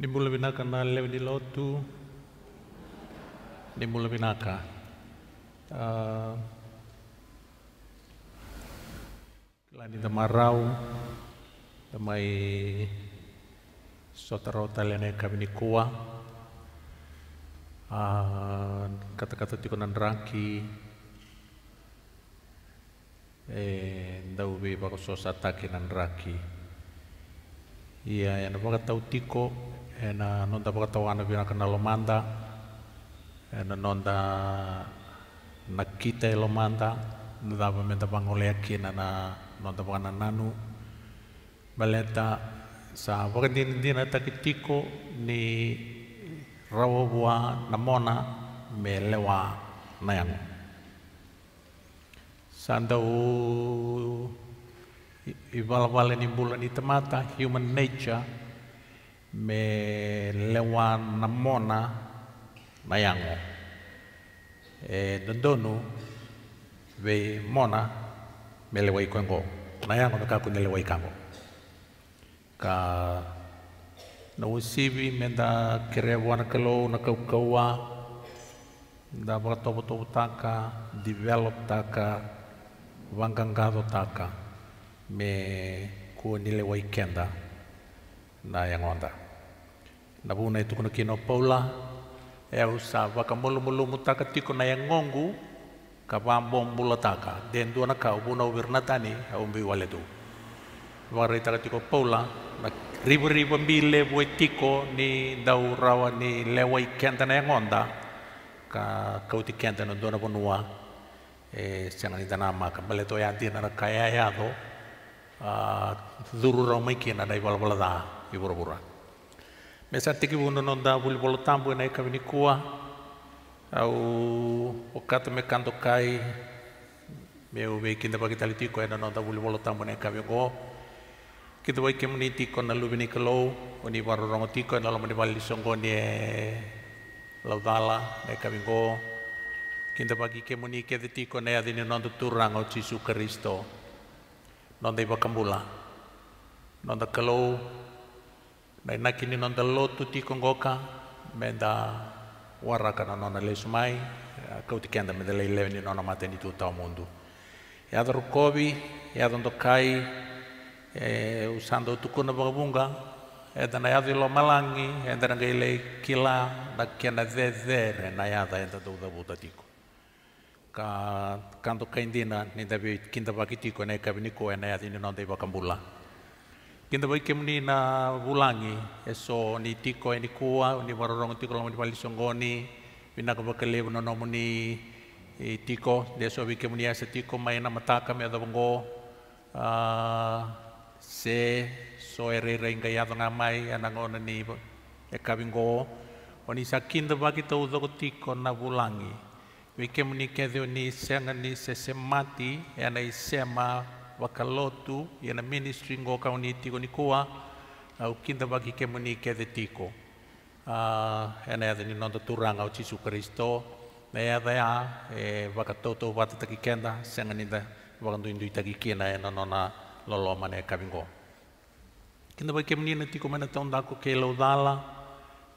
Nimbul binaka na lewe di lotu. Nimbul binaka. Uh, eh, Lani tamarau. Tamai sotarota lene kami kuah. Eh, uh, kata-kata tikunan raki eh ndau bi bako so raki iya yang apa kata tiko ena nonta pakatawana bina kana lomanta ena nonta nakita e lomanta nonta pamenta pangolea kina na nonta pakana nanu baleta sa pakadinadina takitiko ni na namona me lewa nayang sandau ibalabala ni bulan ni tamata human nature me eh, na mona na yango e dondonu ve mona me lewa ikwengo na yango meka kunelewa ikango ka na usivi menda kerewa na kalo na kaukaua da bakatobotobo taka develop taka wangangado taka me kunelewa ikenda na yangonda na vuna itu e kuno kino paula ya e usa vaka mulu mulu mutaka tiko na yangongu e kapa bombula taka den duana ka ubuna ubernatani umbi waledu wari taka tiko paula na ribu ribu mbile bue tiko ni daurawa ni lewa kenta na yangonda ka kauti kenta na duana bunua e sangani dana maka baleto ya dina na kaya yado Uh, duru ramai ada dari bala ibu Μέσα τίκη που νονοντά που λιπολοτάν που είναι kua, au o me kanto kai me o me kinda pagi tali tiko ena nonta bulu bolo na ne kabe go kita wai kemuni tiko na lubi ni kelo oni waro rongo tiko ena lomo ni bali songgo ni eh, laudala ne kabe go kinda pagi kemuni kede tiko ne adi turang o turango cisu kristo nonta iba kambula nonta kelo να είναι κοινήν ανταλό του τι κογκόκα με τα ουαρά λέει σου και με δε λέει λέει είναι όνομα τένι του τα ομούντου κόβει, το κάει ε, ουσάν του κούνα παγαβούγκα έδανα εάδον λόγω μαλάνγι έδανα και λέει να κένα δε να εάδα το ουδαβού τα τίκο Κάντο καϊντίνα, νίτα βιοί κίντα να να Kinta boy kem ni na ulangi eso ni tiko ni kua ni warorong eh, tiko long ni pali songgoni pina ka bakale no no ni oh, tiko deso bi kem ni asa tiko mai na mata ka me bongo se so ere renga ya nga mai anangona ni e kabingo oni sa kinta ba kita udo tiko na ulangi bi kem ni kedeo ni senga ni se semati ana isema vakalotu yana ministry ngoka unitiko nikuwa au kinda bagi kemuni kede tiko uh, ah, ena yada ni nondo turanga o Jesu Kristo na yada ya e, vakatoto vata taki kenda senga ninda vakandu indu itaki kina ena nona lolo mane kabingo kinda bagi kemuni na tiko mena tonda ko ke laudala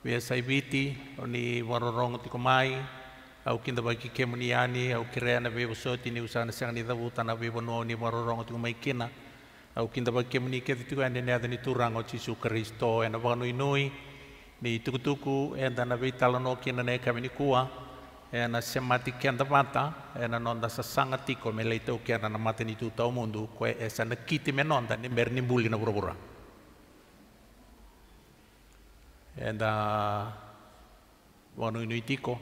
via saibiti oni varorong tiko mai au kinda ba ki ke muni ani au ki be bo ni usana sang ni da buta be ni marorong tu mai kina au kinda ba ke muni ke tu turang o Yesus Kristo ena ba no inoi ni tuku tuku, e na be talano kina ne ka ni ena semati ke anda mata ena nonda sa sanga tiko me leito ke ena na mata ni tu tau mundu esa e na kiti me nonda ni ber buli na bura ena wanu tiko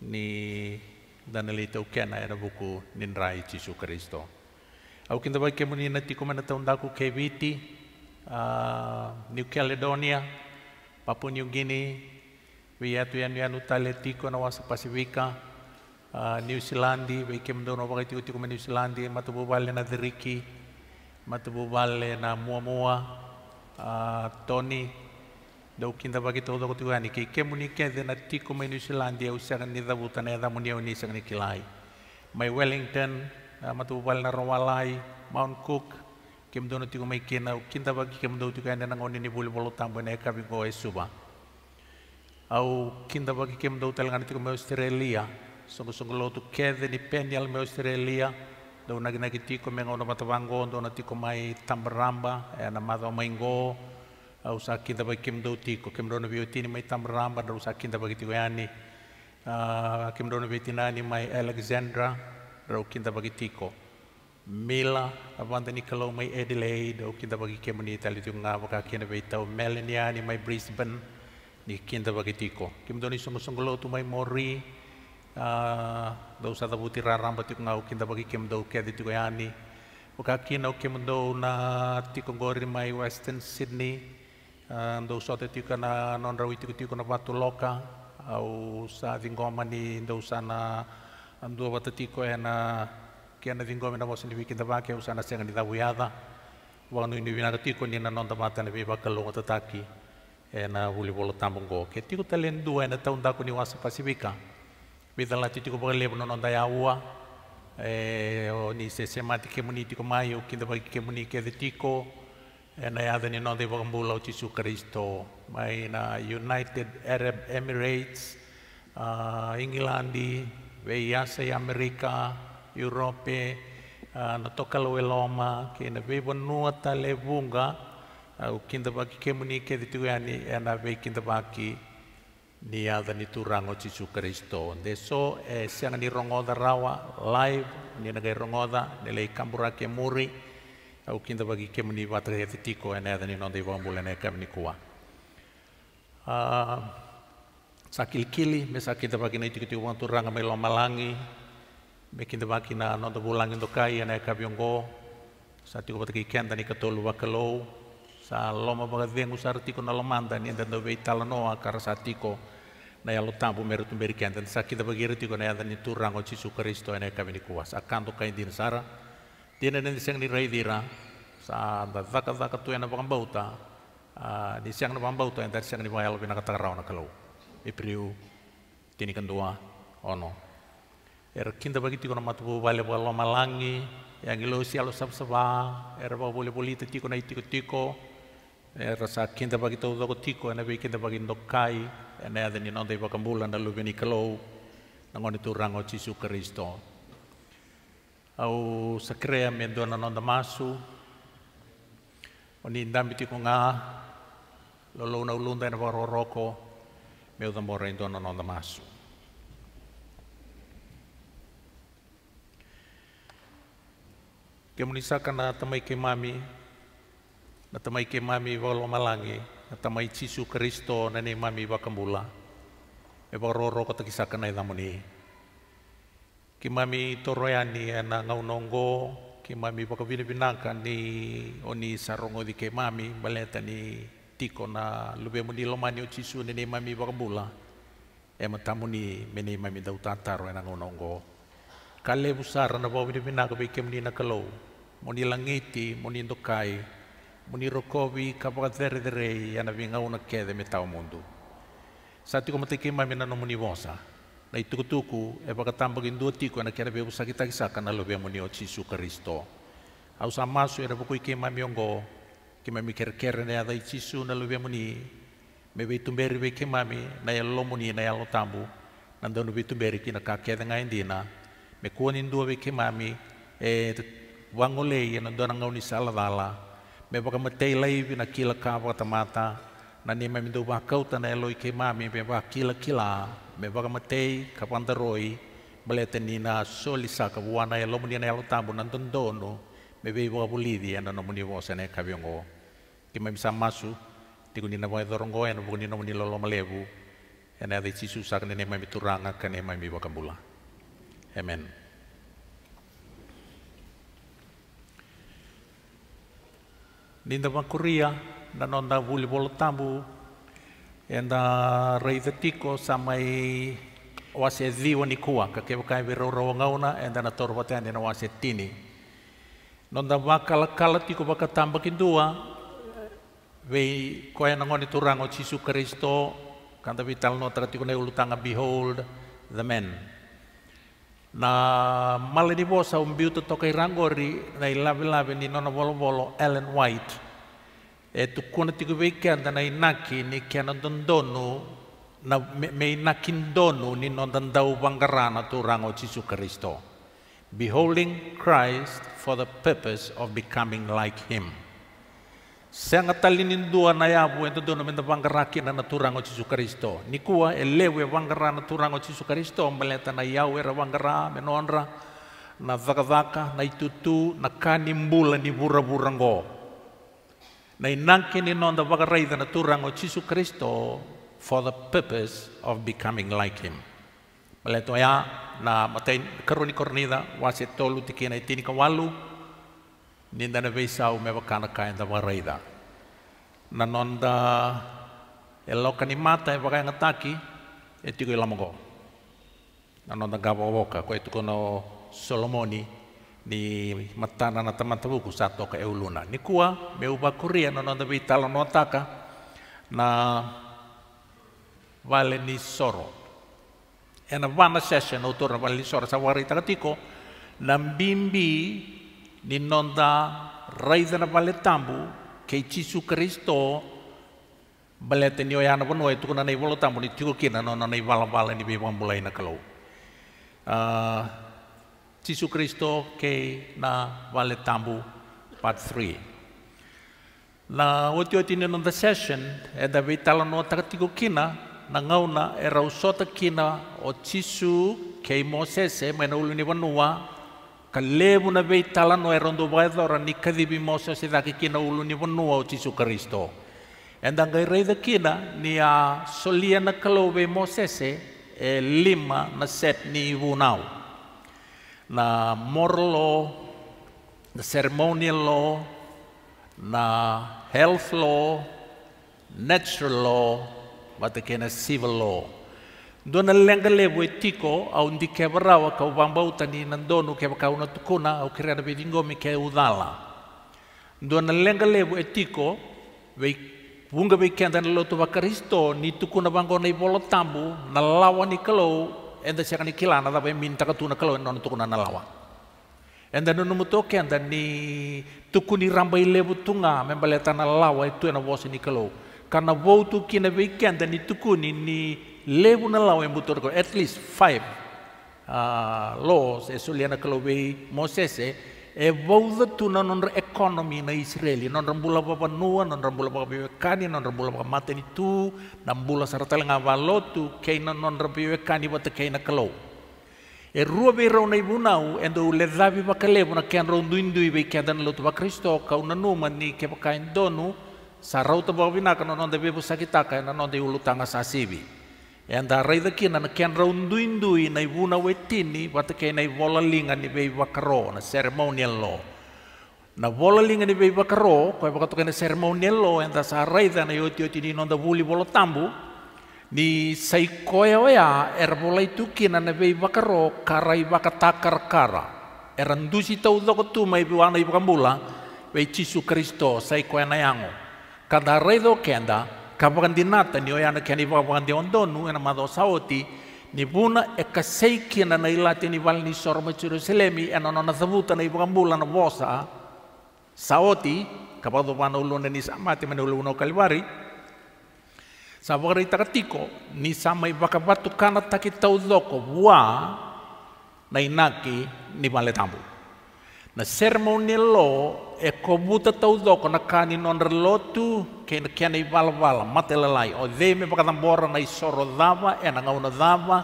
ni danalita kena era buku ninrai Yesus Kristo. Au kinda vai kemu nina tiku mana ke keviti uh, New Caledonia, Papua New Guinea, wiatu yanu yanu tale tiku na wasa Pasifika, uh, New Zealandi, vai na dono vai tiku tiku New Zealandi, matu vale na diriki, matu vale na muamua, uh, Tony, daukinda bagi todo ko tuani ke ke muni ke de na tiko mai New Zealand ya usang ni da buta na sang mai Wellington matu bal na rawalai Mount Cook kem dono tiko mai ke na kinda bagi kem do tuani na ngoni ni bulu bulu tambo na bigo esuba au kinda bagi kem do tel ngani tiko mai Australia songo songo lo tu ke ni penial mai Australia do nagi tiko kitiko mengono matavango do na tiko mai tambaramba na mai ngoo au ah, sakin ba bakim do tiko kem dono bio tini mai tam ramba do sakinda ba gitiko yani ah, kim dono bio ni mai alexandra do kinda ba ko mila avanda ni kalau mai adelaide do kinda ba gikem ni tali tu nga ka kin ba itau melania ni mai brisbane ni kinda ba gitiko kem doni somo songlo tu mai mori ah, do sa buti raramba tu nga kinda ba gikem do di tu yani Wakakina ukimdo na tikonggori mai Western Sydney, ndou só te tika na non i tiku tiku na vatu loka au sa vingoma ni sa na ndua watatiko e na kia na vingoma na wasili wiki na vake au sa na senga ni dhawu yadha wanu ini vinara tiko ni na nonda mata na viva kalonga tataki e na huli volo tambongo ke tiku tale ndua e na taundako ni wasa pasifika vidala titiko pakalebu na nonda ya ua e o ni se semati kemuni tiko mai kinda waki kemuni ke de tiko e nei adeni non devo ambulo Gesù Kristo, ma United Arab Emirates, uh, Inglandi, Veiase America, Europe, uh, na toka loe loma, ke na vunga, uh, u kinda baki ke muni ke di tuani, vei kinda baki ni adeni turango Gesù Cristo. Deso eh, sianga ni rongoda rawa, live, ni nagai rongoda, ni lei kambura muri, au kinda wagi kemuni vatre heti tiko ene adeni non dei vambul ene kemni kua. Sa kilikili me sa kinda bagi nei tikiti uang turanga me malangi me kinda wagi na non da bulangi do kai ene go sa tiko bagi kenda ni katolu wakalou sa loma baga vengu sa tiko na lomanda ni enda do vei talanoa kara sa tiko na yalo tampu meru tumberi kenda sa kinda wagi retiko na adeni turango cisu kristo ene kemni kua sa kanto kain dinsara sara Tiene den siang ni raidira sa da zaka zaka tu yana bauta, ni ah, siang na bauta yang tadi siang ni pangayal pina katakaraw na kalau ipriu tini kendua ono er kinta bagi tiko na matupu bale balo malangi yang ilo alo sab saba er ba bole boli te tiko na itiko tiko er sa kinta bagi tau doko tiko ena bi kinta bagi ndokai ena ya deni nonde ipakambula na lubeni kalau turang turango cisu kristo au sacrea me dona non da masu oni ndambiti ko nga lolo na ulunda na roko me o damora dona non da masu kemunisa kana tamai ke mami na tamai ke mami volo malangi na tamai cisu kristo na ne mami bakambula e varoroko takisakana idamuni kimami mami toroyani ana ngaunongo ki mami pakapinapinaka ni oni sarongo di ke mami baleta ni tiko na lube muni lomani cisu ni mami pakabula e matamu ni meni mami dau tataro ana ngaunongo kale busar na pakapinapinaka be ke muni na kalau muni langiti muni ndokai muni rokovi kapakatere ena ana vingauna kede metau mundu Satu komate mami na nomuni vosa na itukutuku e pakatamba kinduatiku na kera beku sakitakisaka na love muni o Jesu Kristo. Au samasu era buku ike mamiongo ke mami kerkere na ada Jesu na love muni me be tumberi be ke mami na ya lomuni na ya tambu na ndono be tumberi kina ka ke nga indina me kuoni ndua be ke mami e wangolei e na ndona ngauni salavala me pakamatei laivi na kila ka pakatamata na nema mindu vakauta na eloi ya ke mami me vakila kila, kila me vaga matei ka pantaroi balete ni e e na soli saka wana e lomuni ni na tambo na tondono me vei vaga e na nomu ni ne ka viongo me misa masu te kuni na vaga dorongo e na buku ni nomu lolo malevu e na adi sisu saka ne mai mituranga ka ne mai mi bula amen Ninda kuria na nonda vuli volo tambu ena sa samai wase ziwa ni kua ka kewa kai vero rawa ngauna enda na toro te ane na wase tini nonda wakala kala tiko waka tambakin dua vei koe na ngoni turango chisu Kristo kanda vital no tiko ne ulutanga behold the men na maleni bosa umbiuto tokai rangori na ilave lavi ni nona volo volo Ellen White e tukuna tikuweke na inaki ni kiana dondonu na me inaki ndonu ni nondandau wangarana tu rango Jesu Kristo beholding Christ for the purpose of becoming like him Sanga talinindua na yabu ento dono menda wangaraki na naturango Jesu Kristo nikuwa elewe wangara naturango Jesu Kristo mbaleta na yawe ra wangara menonra na vakavaka na itutu na kani mbula ni vura vurango na inangkinin on the na turang o Jesus Kristo for the purpose of becoming like Him. Maleto ya na matay karuni kornida wasi tolu tikina itini kawalu ninda na vesa u mewa kana kain da waraida. Na nonda elokani mata e wakai ngataki e tiko ilamongo. Na nonda gawa woka ko e tukono Solomoni ni matana ya, na tamatavu sato ka euluna ni kuwa nono nononde vitalo taka na vale ni soro ena vana session o na vale ni soro sa warita katiko na mbimbi ni nonda raida na vale tambu ke chisu Kristo bale te ni oyana vanua itu na nei volo tambu ni tiko kina nona nei vala vala ni bivambulai na kalau uh, ah, Jesu Kristo ke na valetambu tambu part 3. Na oti oti ni the session e da vitala no takatiko kina na ngauna e usota kina o Jesu ke Moses e mena ulu ni vanua ka na vitala no e rondo vaedora ni kadibi Moses e ke kina ulu ni vanua o Jesu Kristo. E da ngai da kina ni a solia na kalove Moses e lima na set ni vunau. na moral law, na ceremonial law, na health law, natural law, wata civil law. Dona lenga levo etiko au ndi kevarawa ka ubamba utani nandono kaya kauna tukuna au na bidingomi ke udala. Dona lenga levo etiko vei wunga vei kenda na lotu wakaristo ni tukuna bangona i bolo na lawa ni kalau ente sekarang ini kila atau apa yang minta ketuna kalau yang nonton tukunan lawan. Ente nunu mutu ke ni tukuni rambai lebu tunga membeletan lawa itu ena wosi ni kalau karena wau tu kini weekend dan ni tukuni ini lebu nelau yang butuh at least five uh, laws esuliana eh, kalau we Moses eh e tu na nonra economy na Israeli non mbula papa nua nonra mbula papa pewekani nonra mbula papa ni tu na bula sartale ngavalotu keina nonra pewekani bata na kalau e rua be rau nei bunau e dou le baka pa kalebu na an rau nduindui be kei lotu pa Kristo kau una numa ni ke baka donu sa rau tapa ka non nonda bebo sakitaka e na nonda iulutanga sa sibi En da raida kina na ken raunduindui na iwuna wetini wata ke na iwolalinga ni bei wakaro na ceremonial law. Na wolalinga ni bei wakaro ko e wakatoke na ceremonial law en da sa raida na yoti yoti ni nonda wuli wolo tambu ni saikoya oya erbola itu kina na bei wakaro kara i wakatakar kara. Erandusi tau doko tu mai biwana i wakambula bei Cisu Kristo saikoya na yango. Kada do kenda nata ni oyana kani nu ena saoti ni puna e kaseiki na e na ilati ni ma churu Jerusalemi ena nona thavuta na ipakambula na vosa saoti kapado pana uluna ni samati mena uluna kalvari sa pakari takatiko ni sama ipakapatu kana taki zoko bua na inaki ni tambu na lo e kobuta zoko na kani non relotu keina kia nei walawala matelelai o dhe me pakatambora na isoro dhawa e na ngauna dhawa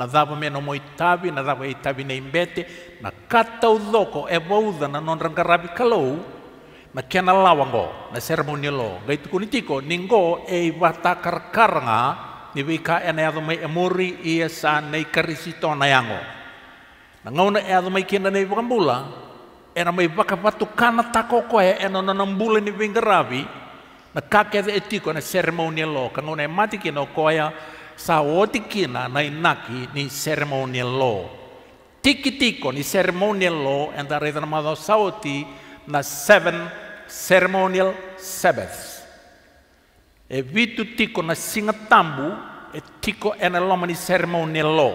na dhawa me no moitavi na dhawa e itavi nei mbete na kata udhoko e waudha na nondrangarabi kalou na kiana lawango na seremonialo gai tukunitiko ningo e iwata karakaranga ni wika e na yadho mai emori i e sa nei karisito na yango na ngauna e yadho mai kina nei wakambula e na mai wakawatukana takoko e e na nonambula ni wingaravi na kakeze e tiko na ceremônia loka ngone mati kino koya sa oti kina na inaki ni niin ceremônia lo tiki tiko ni niin ceremônia lo enda reza namado sa saoti na seven ceremonial sabbaths e vitu tiko na singa tambu e tiko ena loma ni niin ceremônia lo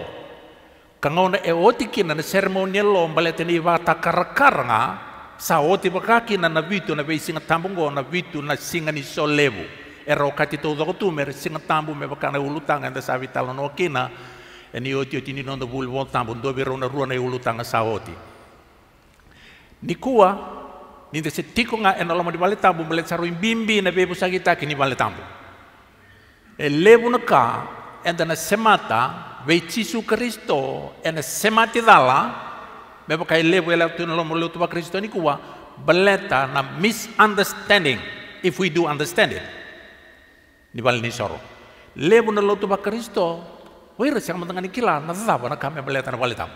kangona e oti kina na ceremônia lo mbalete ni vata karakaranga saoti wakaki na navitu na vei singa ngo na vitu na singa ni solevu ero kati tau doko tumer singa tambu me wakana ulutanga nda savi talo no kina eni oti oti ni nondo bul won tambu ndo biro na ruana e ulutanga saoti nikua ni de setiko nga ena lama di bale tambu mele saru bimbi na vei busa kita kini bale tambu e levu na ka enda na semata vei cisu kristo ena semati dala Bebo kai lebo ela tu nolong molo tu Kristo ni kuwa beleta na misunderstanding if we do understand it. Ni bal ni soro. Lebo nolo tu Kristo wira siang mentengan kila na zaba na kame beleta na baletam.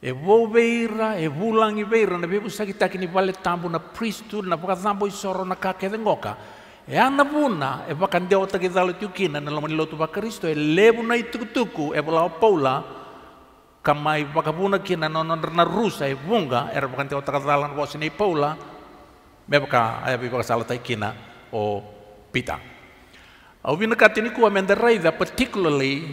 E wo beira, e i beira na bebu sakita kini baletambu na pristu na i soro na dengoka. E ana buna e eh, pakandeo zalo tiukina na lomani tu Kristo e eh, lebo na itukutuku e eh, pola pola kamai pakapuna kina nonon rna rusa e bunga era tiota o wo sini paula mebaka aya bi pakasala tai kina o pita au wina katini kua raida particularly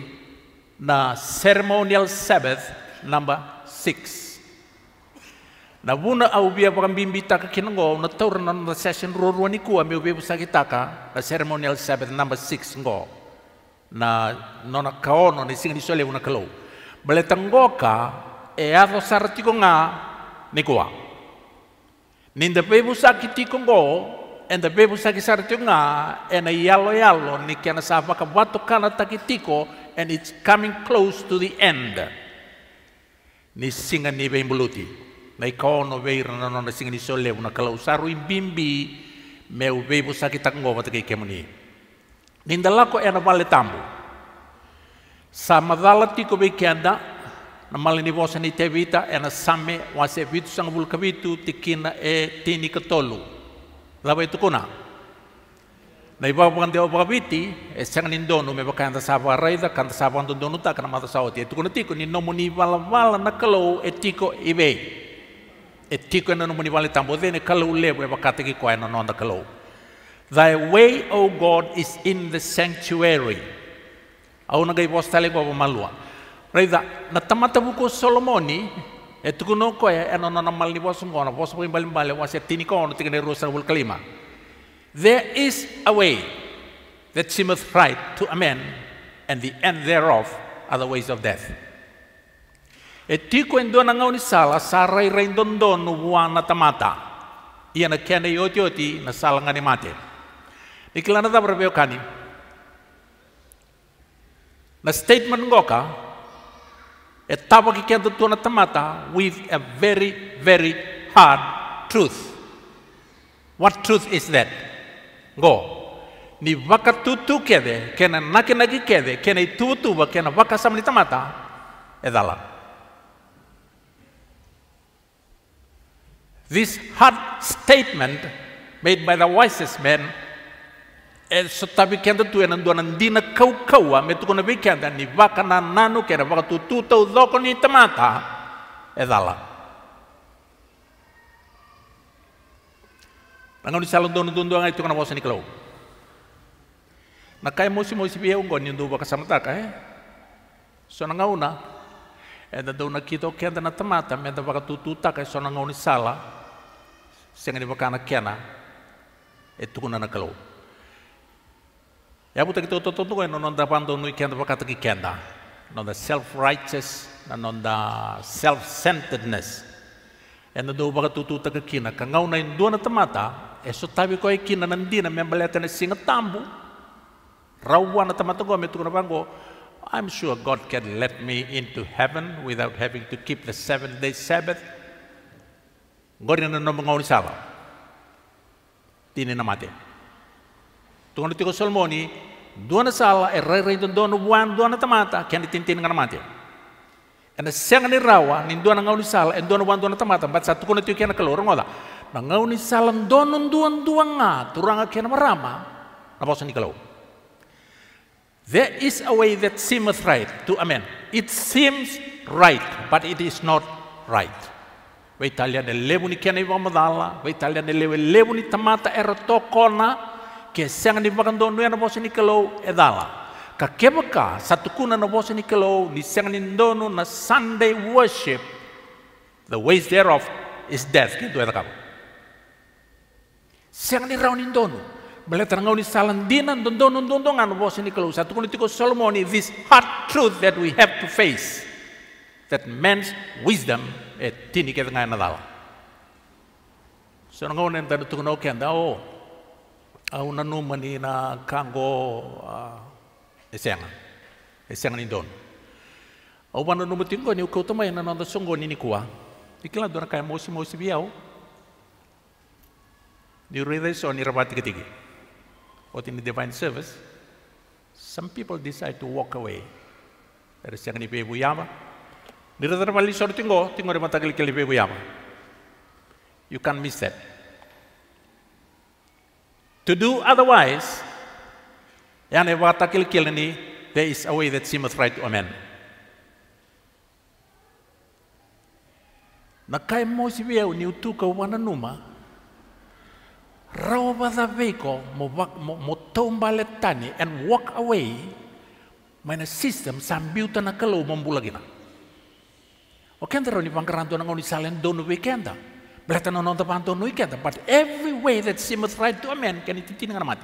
na ceremonial sabbath number 6 na buna au bia bimbi taka kina ngo na taur na na session roruani kua meu kita ka na ceremonial sabbath number 6 ngo na nona kaono ni singa ni sole una kalou tangoka e sartiko nga nikoa. Ninda pebu sakiti kongo, enda pebu saki e nga, ena yalo yalo nikiana safaka watu kana takitiko, and e it's coming close to the end. Ni singa ni buluti, Na no beir na nona singa ni una na kalausaru imbimbi, meu bebo sakita kei kemuni. Ninda lako ena vale tambu. Samadalati kubikenda namali nivosani tevita ena same wase vitu sang vulkavitu tikina e tini ketolu. Lawa itu kuna. Na iba bande obaviti e sang nindono me bakanda sava raida kanda sava ndondonu ta kana mata sauti. Itu kuna tiko ni nomuni vala vala na kalau e tiko ibe. E tiko ena nomuni vala tambo dene kalau lewe bakata ki koena nonda kalau. Thy way, O God, is in the sanctuary au eh, eh, na gai vos tale malua raida na tamata solomoni no e no na mal ni vos vos ko no rosa there is a way that seemeth right to a man and the end thereof are the ways of death e eh, tiko endo na ngau ni sala sarai raindondon wana tamata ia na kene yoti yoti na sala ngani mate Ikilana da berbeu kani. The statement ngoka etaba kikenda na tamata with a very very hard truth what truth is that Go ni vaka tutu kede kena nakinaki kede kena ituvutuva kena vaka samani tamata edala this hard statement made by the wisest men Eh, tabi kenda tu enan duanan dina kau kau a metu kona be kenda ni vaka na nanu kera vaka tu tu tau zoko ni temata edala eh, Nanga ni salon dono dono ngai tu kona vosa ni klau na kai mosi mosi bihe eungo ni ndu vaka samata kai eh? so una e eda dona kito kenda na temata menda vaka tu tu ta kai so nanga uni sala Sengani vaka na kena e tu kona na klau Ya buta kita toto tuko no non da nui kenda pakata ki kenda. Non da self-righteous, non da self-centeredness. Yang non do baka tutu tak kina. Ka ngau nain dua na mata, e kau tabi ko e kina nandina me singa tambu. Rawa nata mata go metu tuko na I'm sure God can let me into heaven without having to keep the seventh day Sabbath. Gorina nonda nomba ngau ni sawa. Tini na Tungono tiko solmoni, duana sala e eh, rai rai don dono buan duana tamata kian ditintin ngana mati. Ena siang ni rawa ni duana ngau ni sala en eh, duana buan duana tamata bat satu kono tiko kian keluar ngoda. Na ngau ni sala dono duan duan nga a kian marama na bosan ni kalau. There is a way that seems right to a man. It seems right, but it is not right. Wei talia de level ni kian iwa madala, wei talia de level lebu ni tamata er tokona, ke senga ni wakando nui ana vosi ni kelo edala. Ka kebeka satu kuna na vosi ni kelo ni senga ni na Sunday worship. The ways thereof is death. Gitu ya kamu. Senga ni rau ni ndonu. Meletar ngau ni salandina ndondonu ngan vosi ni kalau satu kuna tiko Solomon this hard truth that we have to face. That man's wisdom et eh, tini kita ngai nadala. So tu nentanu tukunau kenda oh au nanu mani na kango uh, esenga esenga ni don au wana no mutingo ni ko toma ina nanda songo ni ikila dona kai mosi mosi biau ni so ni rabati ketigi what in the divine service some people decide to walk away er siang ni pebu yama ni rata rata mali sor tingo tingo re mata pebu yama you can't miss that To do otherwise, yani watakilkilni, there is a way that seemeth right to a man. Na kai mo si weo ni ka wana numa, rawa wada veiko mo, mo, mo tombale tani and walk away, mana system sambiuta na kalau mambulagina. O ni pangkaran pangkaranto na ngoni salen dono weekenda. Berarti ono to pantono iki but every way that seems right to a man can it tin ngana mati.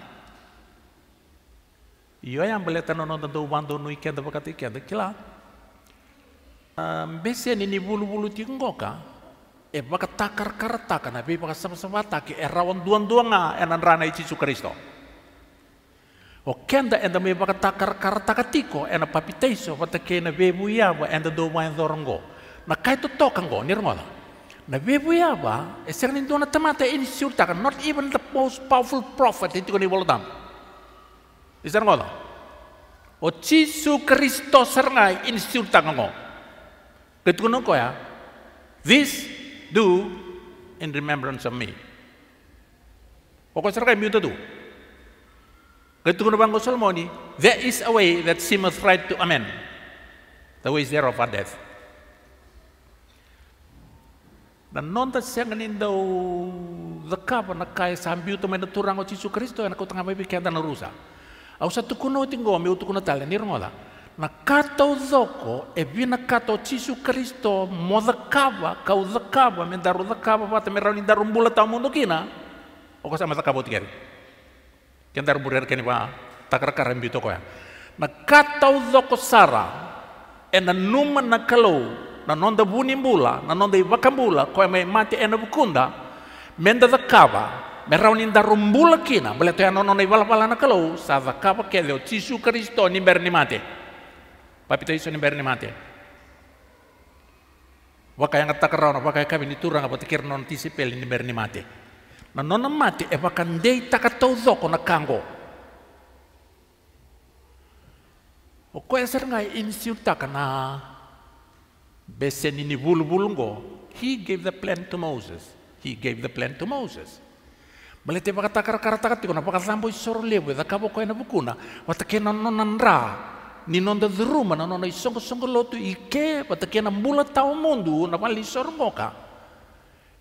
Iyo yang beletan ono tuh pantono iki ada pakat iki ada kila. Besen ini bulu-bulu tinggoka, eh baka takar karta kana be baka sama-sama taki erawan rawan duang-duanga ah, enan rana itu Yesus Kristo. Oke, anda enda me baka takar karta katiko ena papiteiso wata kena be muya anda enda do dorong go, Na kaitu to go nirmoda. The Bible is saying to the insult, not even the most powerful prophet itu kan dam. Isar ngono. O oh, Yesus Kristus serengai insult ngono. Ketuno ko ya. This do in remembrance of me. Pokok serengai miuta tu. Ketuno gitu kan, bang Solomoni, there is a way that seemeth right to amen. The way is there of our death. Nonta senganindo zakapa na kai sambiu to mena turango cisu Kristo na kotanga mepi kenda na rusa. Au sa tukuno tingo me utukuno tale ni rongola. Na kato zoko e vina kato Kristo mo zakapa kau zakapa me daru zakapa pata me raulinda rumbula tau mundo kina. O kosa ma zakapa Kenda rumburer keni pa takara karambi toko ya. Na kato zoko sara e na numa na nanonda bunimbula mbula koe me mati ena bukunda menda zakava da rumbula kina bele to vala na kalau sa zakava kede tisu kristo ni berni papi papito iso ni berni mati waka yang na waka kami ni turanga tikir non peli ni berni mate nanona mati e wakandei takatau zoko na kango O koe e ser ngai insiutaka na Besenini bulbulgo. He gave the plan to Moses. He gave the plan to Moses. Mala te pakataka karataka tiko na pakasambo isoro lewe da kabo koe na bukuna. Wata ke na nona nra. Ni nonda dhuruma na nona isongo songo lotu ike. Wata ke na mula tau mundu na pali isoro moka.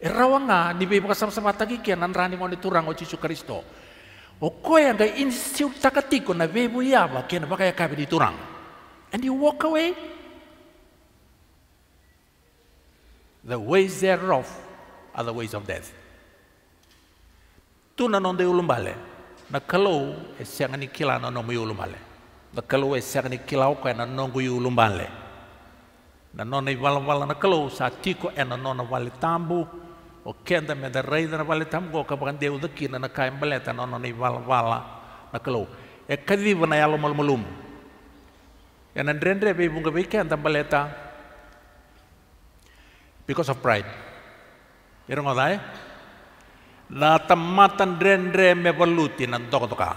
E nga ni be pakasam samataki ke na nra ni mone turango chisu Kristo. O koe anga institute takatiko na bebo yaba ke na pakaya kabe ni And he walk away. The ways thereof are the ways of death. Tuna non de ulumbale. Na kalau e sangani kila na nomu ulumbale. Na kalau e sangani kila ko na nongu ulumbale. Na nona wala wala na kalau sa tiko e na nona wale tambu. O kenda me da rei na wale tambu ko ka deu da kina na kai baleta na nona wala wala na kalau. E kadiva na yalo malmalum. E na ndrendre be bunga be kenda baleta. because of pride. Irongodai, la tamatan dendre me valuti na doko toka.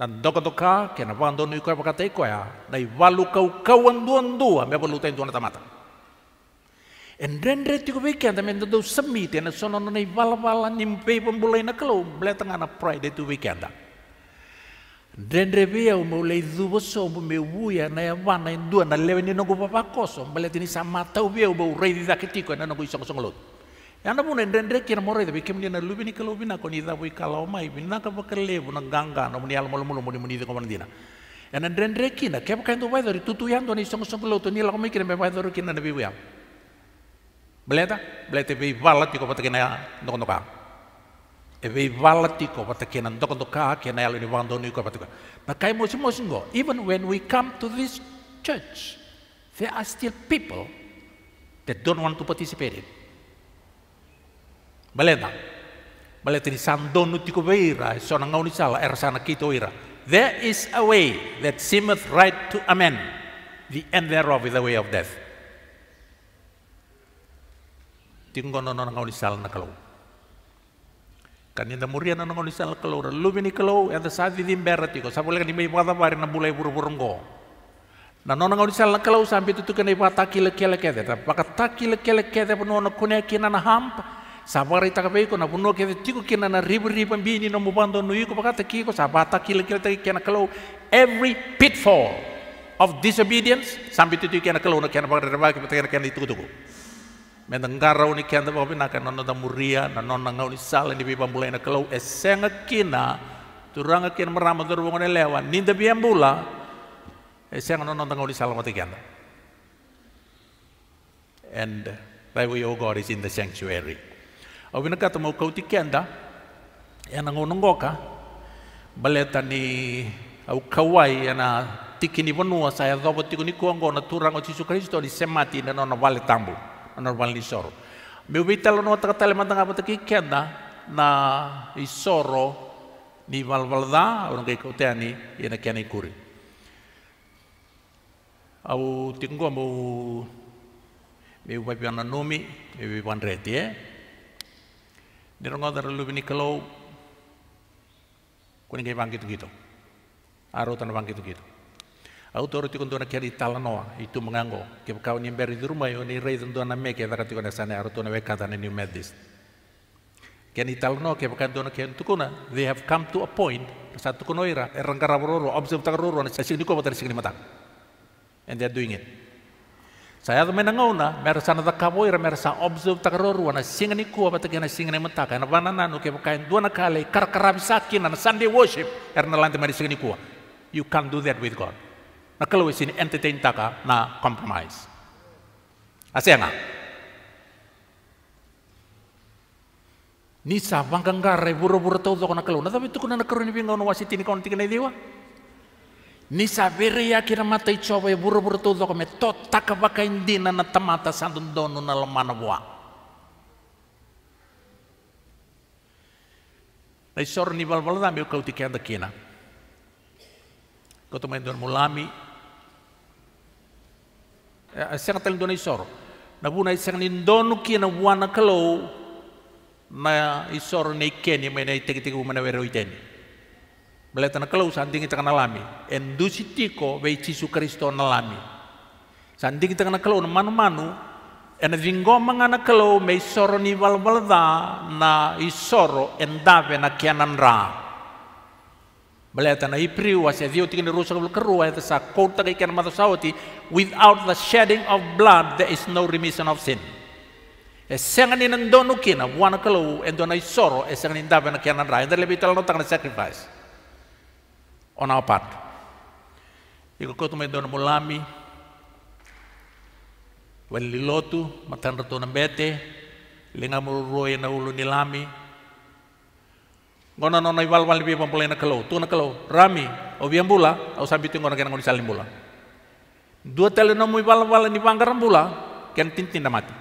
Na doko toka kena wando ni kwa pakate kwa ya, i valu kau kau andu dua me valuti ndu na tamata. En dendre tiku beke anda men do semi tena sono i vala vala nimpe pembulai na kalau ble na pride itu beke anda ndrendrevea umauleithuvuso umumiwuya na yavana indua ya na lewe ninongu vavakoso mbaletini samata uvea uba ureithithakitiko na nongu isongosongolothi yana muna ndrendrekira moroitha vikimnia na luvi nikaluvi nako nithavu ikala omaivi nakavakalevu na gangana na muni munithikomandina yana ndrendrekina kevakaindu vaithori tutuyandua na isongosongolothi nilakomikire mevaithorikina na vivuya mbaleta mbalete veivala tiko vatakina ya, nokonokaa e wei ko wata kena ndoko ka kena yalo ni wando ni ko patuka na kai mosi mosi ngo even when we come to this church there are still people that don't want to participate in balena baleta ni sandonu tiko weira so na ngau sala er sana kito ira there is a way that seemeth right to a man the end thereof is the way of death tinggono na ngau sala na kalau Kanienda murian anong oli sal kalora lubini kalau yang sadi di berati ko boleh kan dimai pata pari na bulai buru buru ngo. Na nona ngoli sal kalau sampai tutu kan ipa taki le kele kete ta paka taki le kete puno na kune kina na hamp sabari taka pei ko na puno kete tiku kina na ribu ribu bini na mubando nui ko paka taki ko sabata kile kele taki kena kalau every pitfall of disobedience sampai tutu kena kalau na kena paka reba kena kena itu tuku. tuku. Metengkara uni kianta papi nono ta muria na nono ngau uni sala eh, ni pipa mulai na kalau esenga kina turanga kina merama ne lewa ninda biem bula esenga eh, nona ngau ni sala mati kianta. And by way, of God is in the sanctuary. Awina oh, kata mau kau tikianda yana ngono ngoka baleta ni au kawai yana tikini bonua saya dobo tikuni kuangona turanga tisu Kristo di semati na nona vale tambu normalni soro. Me witalo no takatale matanga mataki kenda na isoro ni valvalda orang kai koteani ina e kiani kuri. Au tinggo mau me wapiana nomi me wipan reti eh. Nirongo lu ni kalau kuning kai bangkit gitu. Aro tan bangkit gitu autoriti itu tona kiri talanoa i tu mangango ke ka ni beri di rumah oni ya, rei ton tona me ke darati kon sana ar tona weka tana ni medis ke ni talanoa kau ka tona ke they have come to a point satu konoira kara bororo observe takaroro na sasini ko batari sini mata and they are doing it saya tu menangau na merasa na takaboira merasa observe takaroro na singani ko bataki na singani mata kana banana no kau ka tona kale karkarabisaki na sunday worship erna lantai mari singani ko you can't do that with god kalau sini entertain taka na compromise Asyik ni sa bangkangga buru-buru tau toko nakalo na tapi tukuna nakaro ni bingo no wasiti ni kon tikana diwa ni sa beri ya kira mata i coba ya buru buru tau toko me to taka baka indina na tamata sandun donu na lamana bua Nai sor ni balbalada me kau tikenda kina. Kau mai mulami Eh, eh, sẽg tel dona isor sor na buna y nin na y sor na isor teg-teg wʋmana na wero iten n dɩng tɩg sandi lame n dusi endusi tiko y tisu kristo na lami sandi n na manu-manu ena vingo manga na kelo me ni valvalda na da na n endave na kianan ra. Maletana ipriwa se dio tingin rusak bul kerua eta sa kota kai ken mata sauti without the shedding of blood there is no remission of sin. E sengan in donu kina wana kalau and donai soro e sengan in davena kena rai and lebih tala notang sacrifice on our part. Iko kotu mai donu mulami wali lotu matan ratu nambete linga mururoi na ulu nilami ngono nona iwal wal bi pom kelo tu na kelo rami o biam bula au sabi tu ngona kena ngoni salim bula dua tele nomu iwal wal ni bula ken tintin na mati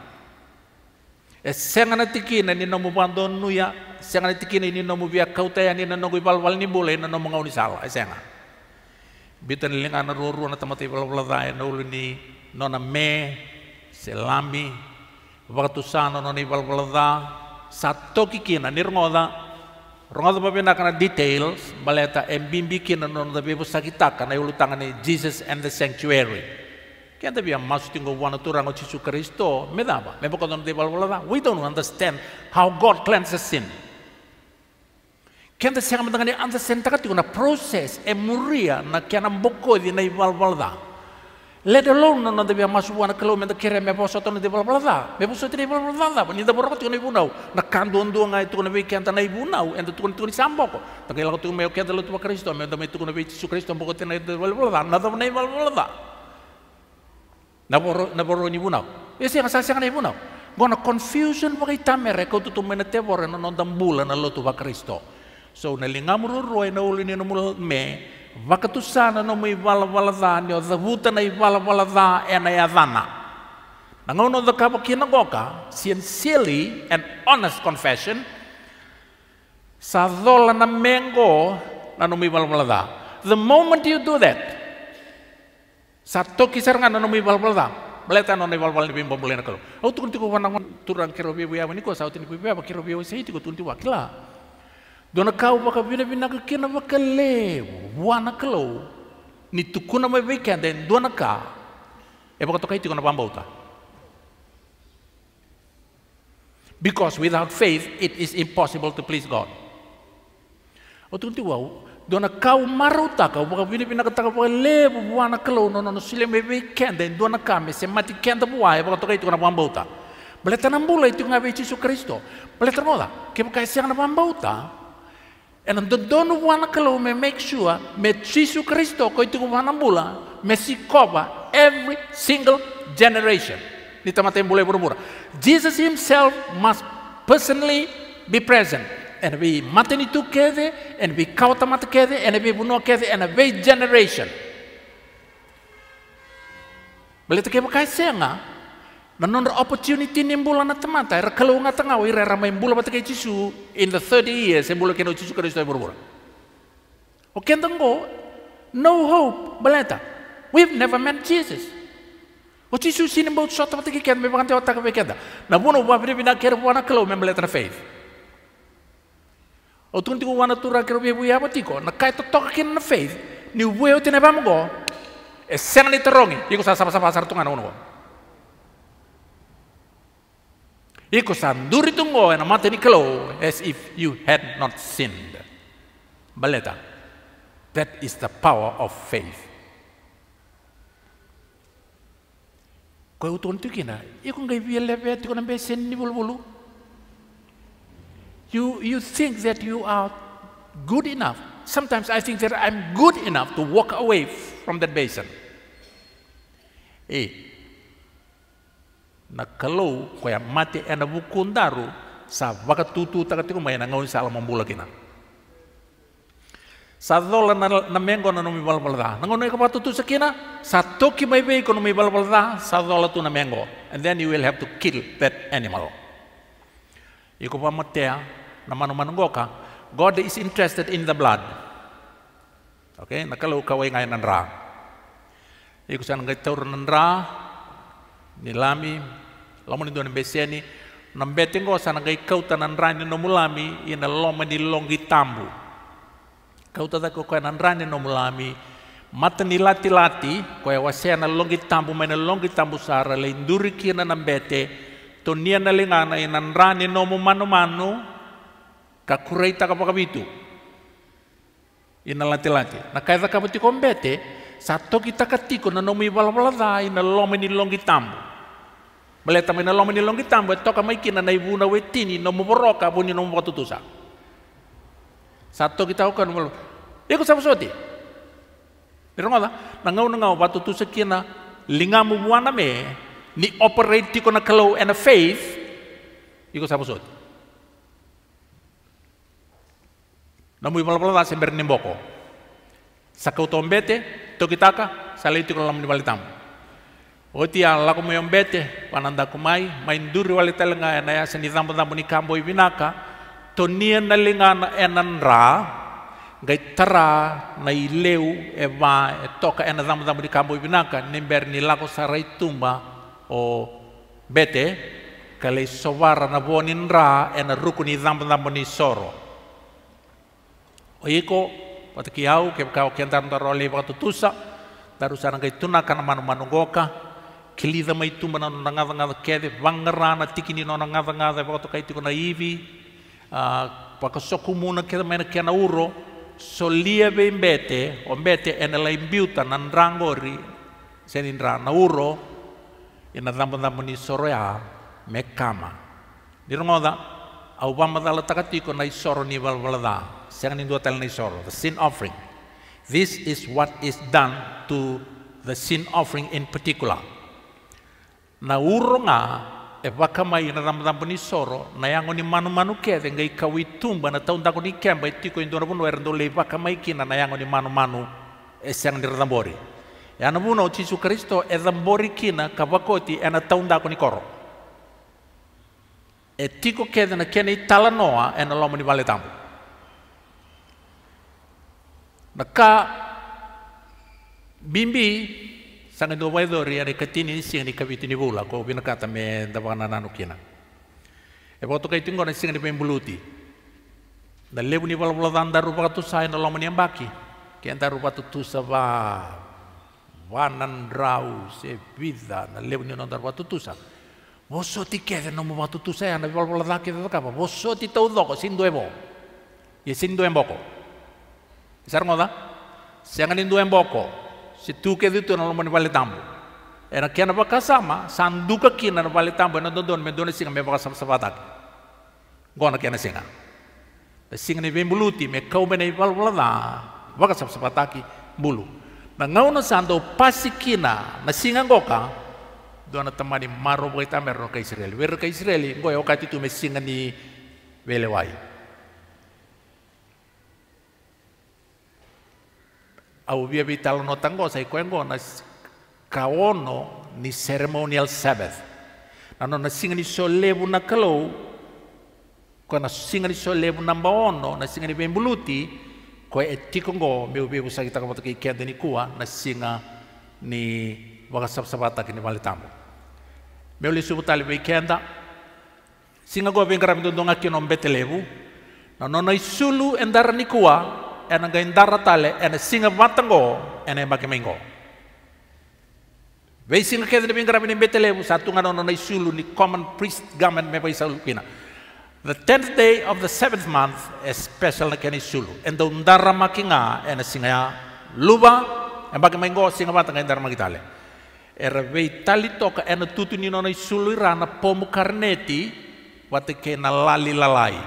e eh, senga na tikina ni nomu pandon nuya senga na ni nomu bia kauta ya ni na nogu iwal wal ni bula na nomu ngoni sala e eh, senga bitan lenga na ruru na tamati iwal wal da na nona me selami waktu sana nona iwal wal da satu kikina nirngoda Ronga to na kana details maleta embimbi kina non da bebo sakita kana yulu tangani Jesus and the sanctuary. Kaya tapi bia masu tingo wana tu rango chisu Kristo medaba. Mebo kono de balbola We don't understand how God cleanses sin. tapi da sanga mendangani understand takati kuna process emuria na kia na mboko di Let alone na nanda bia masu wana kalau menta kere me poso tona te pala pala me poso te pala pala ni ninda boro ko tuna ibunau na kandu ondo nga itu na wiki anta na ibunau enta tu tu samboko ta kela ko tu me kenta lo tu kristo me enta me tu na wiki su kristo mboko tena te pala pala na da na pala pala na boro na boro ni ibunau ese nga sasa na ibunau gona confusion pakai tamere ko tu tu mena te boro na nonda mbula na lo tu kristo so na lingamuru roe na ulini na mul me Wakatusana no mai wala wala za ni o zavuta na i wala wala za e na ya zana. Nangono the kapa kinagoka, sincerely and honest confession, sa zola na mengo na no mai wala wala za. The moment you do that, sa toki sarangan na no mai wala wala za. Beleta no ni wala wala ni bimbo mulena kalu. Au tukun tiku wanangon turang kero biwa ni ko sa utin biwa kero biwa sehi tiku tunti wakila dona kau baka bina bina ka kena baka lewo buana kalau ni tukuna mai beka ande dona ka e baka tokai tikona pambauta because without faith it is impossible to please God o tunti wau dona kau maruta kau baka bina bina ka taka baka lewo buana kalau no no sile mai ande dona ka me se mati kenda buai baka tokai tikona pambauta Boleh tanam bola itu ngabe Yesus Kristo. Boleh ternoda. Kebuka siang nama bauta. Έναν me make sure me με Kristo με itu Χριστό, κοίτη me si σηκώβα, every single generation. Ni tamatay mulai murmura. Jesus himself must personally be present. And we matani together, and we mate together, and we buno together, and we generation. Balik tayo kayo siya nga, Nanun opportunity mbula na temata, er kalau nga tengah wira ramai mbula batake cisu in the 30 years mbula keno cisu kada stoi burbura. Oke tenggo no hope belata. We've never met Jesus. O cisu sini mbau sota batake ken memang bakante otak be kenda. Na bono wa bina wana kalau me belata faith. O tun tiku wana tura bia be buya tiko, na kai to tok na faith ni weo tene bamgo. E sengani terongi, iku sa sama-sama sartungan ono. Ikusan duritungo and matanikalo as if you had not sinned. Baleta. That is the power of faith. Kau utun tu kina, iku ngai biele be tu kena besen ni bulu bulu. You you think that you are good enough. Sometimes I think that I'm good enough to walk away from that basin. Eh, na kalau kaya mati ena daru sa waka tutu takatiku maya na ngawin nah. sa alam mambula kina. Sa dola na, na mengo na numi na ngonoi ka patutu sa kina, sa toki may vei kono mi balbalda, sa dola tu na mengo, and then you will have to kill that animal. Iko pa matea, na manumanungoka, ah. God is interested in the blood. Okay, na kalau kawai ngayon nandra. ra. Iko sa nanggay taur nilami, lamoni itu nembesi ani ngosa na ngai kauta tanan rani nomulami ina lomani longi tambu kauta da kau na rani rani nomulami mata lati kau koe ya na longi tambu mena longi tambu sara le induri kina nambete tonia na lingana ina rani nomu manu manu ka kureita ina lati lati na kaida ka beti kombete sato kita ketiko na nomi dai ina lomani longi tambu Meleta mena lo meni longi e toka maiki naibu na wetini nomor muboroka buni nomor tusa. Satu kita ukan mulu. Iko sama soti. nangau nangau tusa kina lingamu buana me ni operate tiko na kalau and faith. Iko sama soti. Namu imal pala sember nimboko. Sakau tombete tokitaka salai tiko lamu ni balitam. Oti ala ko moyom bete pananda kumai main duri wale telenga ena ya seni tambo tambo ni kambo ibinaka to nia na lenga na enan ra gai tara na ileu e va e toka ena tambo tambo ni kambo ibinaka nember ni lako sarai tumba o bete kale sovara na bonin ra ena ruku ni tambo tambo ni soro o iko watakiau kepkau kiantar ndarole watutusa tarusan ngai tunaka na manu manu goka mai tu mana na kēde kethe vangarana tikini no nanga ngatha ngatha voto kai tikona ivi a ah, paka soku muna kethe mena kena uro solia be mbete o mbete ene la imbiuta na ndrangori senindra na uro ina dhambo dhambo ni soro ya mekama nirongoda au bama dala takatiko na isoro ni valvalada senga nindua tel na isoro the sin offering this is what is done to the sin offering in particular na urunga evakamaina ramudhambu ni soro na yango ni manumanu kethe ngaika witumba na taundako ni kemba itiko indona vuno ere ndole kina na yango ni manumanu esianga ni radhambori yana vuno jisu e edhambori kina ka kavakoti ena taundako ni koro e tiko kethe na kena italanoa ena lomo ni vale tambu na ka bimbi sangat go wai dori ari katini sing ni kabiti ni bula ko bina kata me dawa na nanu kina. E eh, boto kai tingo na sing ni pembuluti. Da lebu ni balabula dan daru baka tu sai na lomani ambaki. Kian daru batu tu sava wanan rau se vida na ni non daru batu tu sa. Vosso ti kede no mo batu tu sai na balabula dan ke da kapa. Bosso ti tau doko sin duevo. Ye sin Isar ngoda? Siangan induemboko. Isar ko Si situke ditu na lomoni wale tambo era kia na wakasama sanduka kina na pali tambo na don, me dona singa me wakasama sabatake gona kia singa pe singa ni buluti, me kau me na sama wakasama sabatake bulu na ngau na sando pasi kina na singa goka, dona tamani maro bokai tamer no ka israeli wero ka israeli ngoya okati tu me singa ni wai. auviavitalonotangosaikuengo na kaono ni ceremonial sabbath no, na singa ni solevu na kalou ko na singa ni solevu na baono na singa ni vembuluti ko e tikongo meuvevu sakitakavotaki ikende ni kua na singa ni vakasavasavata kini valetambo meu lesuvu tali veikenda singa go vengaravitodonga no, mbetelevu levu na isulu endara ni kua ena gaindara tale ena singa matango ena makimengo Wei singa kezi ni bingra bini betele satu ngano no nai sulu ni common priest garment me paisa lupina. The tenth day of the seventh month is special na keni sulu. Endo undarra makinga ena singa ya luba e makimengo singa matango ndara makitale. Era wei tali toka ena tutu ni no nai sulu irana pomu karneti wate kena lali lalai.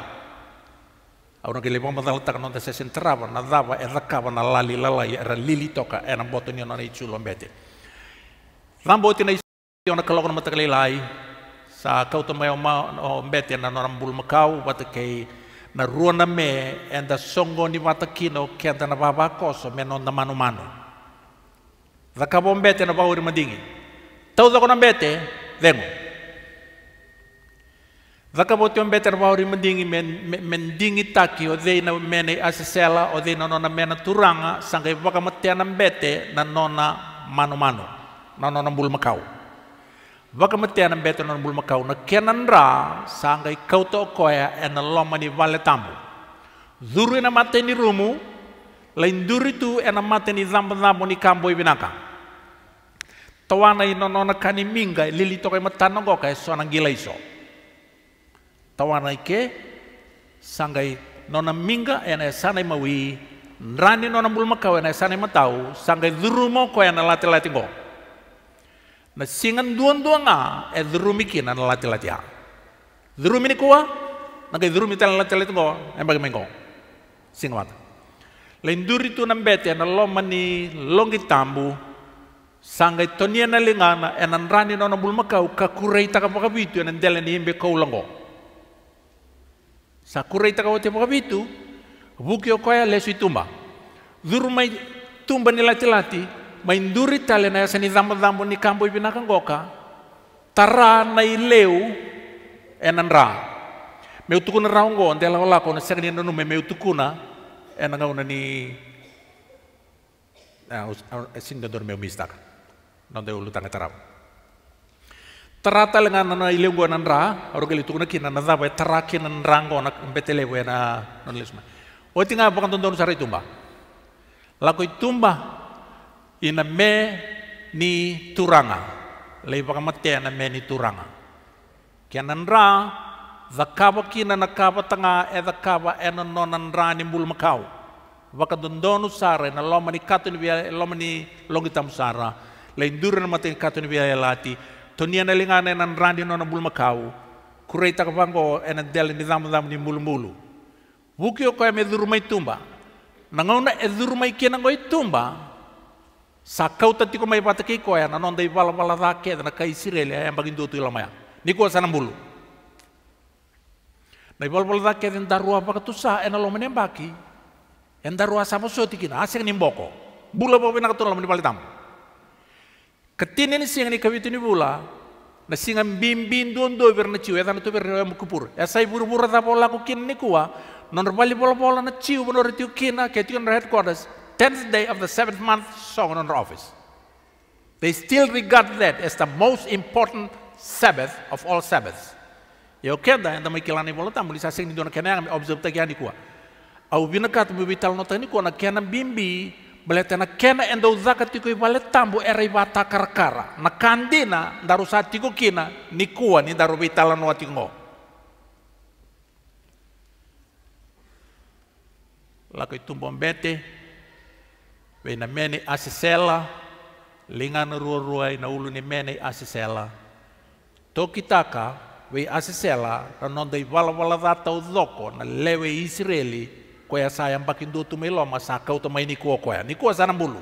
Aurang ke lepo matala taka nonta se sentrava na dava e dakava na lali lala e era lili toka e na boto ni ona i chulo mbete. Rambo tina i ona kalokona matakale lai sa kauta mai o o mbete na nona mbul makau wata kei na ruona me e nda songo ni wata kino ke da na vava koso me nonda manu manu. Dakava mbete na vauri madingi. Tau dakona mbete, vengo vakavote obetra vauri mendingi mendingi taki ozei na mene asesela ozei na nona mena turanga sangkai vaka vakamatea na bete na nona manumanu na nona bul makau vakamatea na bete na nona bul makau na kenan ra kau to koya e na loma ni vale tambu zuru e mate ni rumu lain duri tu e na mate ni zambo-zambo ni kambo e i tawana i nona kani minga e lili toko e so gila iso ke, sangai nona minga ena sanai mawi rani nona bulma kau ena sanai matau sangai mo ko ena lati lati go na singan duan duan nga e eh, dhuru kina na lati lati ha dhuru ni kuwa na kai durumi tela lati lati go e bagi mengko singamata Lenduri tu bete na lomani longi tambu sangai tonia na lingana ena rani nona bulma kau kakurei taka bitu ena ndeleni ni kau langgo Sakurai takawote pakabitu, buki okoya lesu itumba. Dhuru mai tumba ni lati lati, mai nduri tale na yasani dhambo dhambo ni kambo ibinaka tara na ileu enan ra. Meu tukuna raungo, ndela ola kona sekani me meu tukuna, enanga una ni na usin e umistaka Terata ngana nana ile ra, nra arogeli tukuna kina na zaba nan rango nak mbete le wena non lesma oti nga bakan tonton sare tumba lako tumba ina me ni turanga lei bakan mate na me ni turanga nan ra, zakaba kina na kaba tanga e zakaba e non nan ra ni mbul makau bakan tonton sare na lomani katun via lomani longitam sara lei ndurana mate katun via elati to niana lingana nan randi nona bulma makau kurei takapango ena deli ni zamu zamu ni mulu mulu wuki o koe ya me dhuruma itumba na e dhuruma ikena ngoi tumba sa ta tiko mai kei koe na ena i bala bala dha keda na kai sirele ayam e bagin dutu ni niko sana mulu na i bala bala dha keda e ndarua tusa ena lomene mbaki endarua sama sotikina aseng mboko bula bobe nakatuna lomene balitamu Katinen siang ni kawitu ni bula. Na singan bimbin don do ber na ciwe ya, tanu tu ber na mukupur. Ya sai buru buru ta pola ku kin ni kuwa. Non bali pola pola na ciu bono retiu kina ke na headquarters. Kan tenth day of the seventh month song on office. They still regard that as the most important Sabbath of all Sabbaths. Ya oke dah yang uma quilana volta, mas assim não quer nem observar que é observe Nicua. Ao vir na carta, o Vital não tem na que Bimbi, Baleta tena kena enda zaka tiku ibale tambu era ibata karkara. Na kandina daru sa tiku kina ni kuwa ni daru bitala na tingo. Lako itumbo mbete na mene asisela lingan rua rua ina ulu ni mene asisela. Tokitaka we asisela na nonda iwala wala zata uzoko na lewe Israeli koya sayampakindu tumeiloma sakau tumainikuo koya nikuo sana mbulu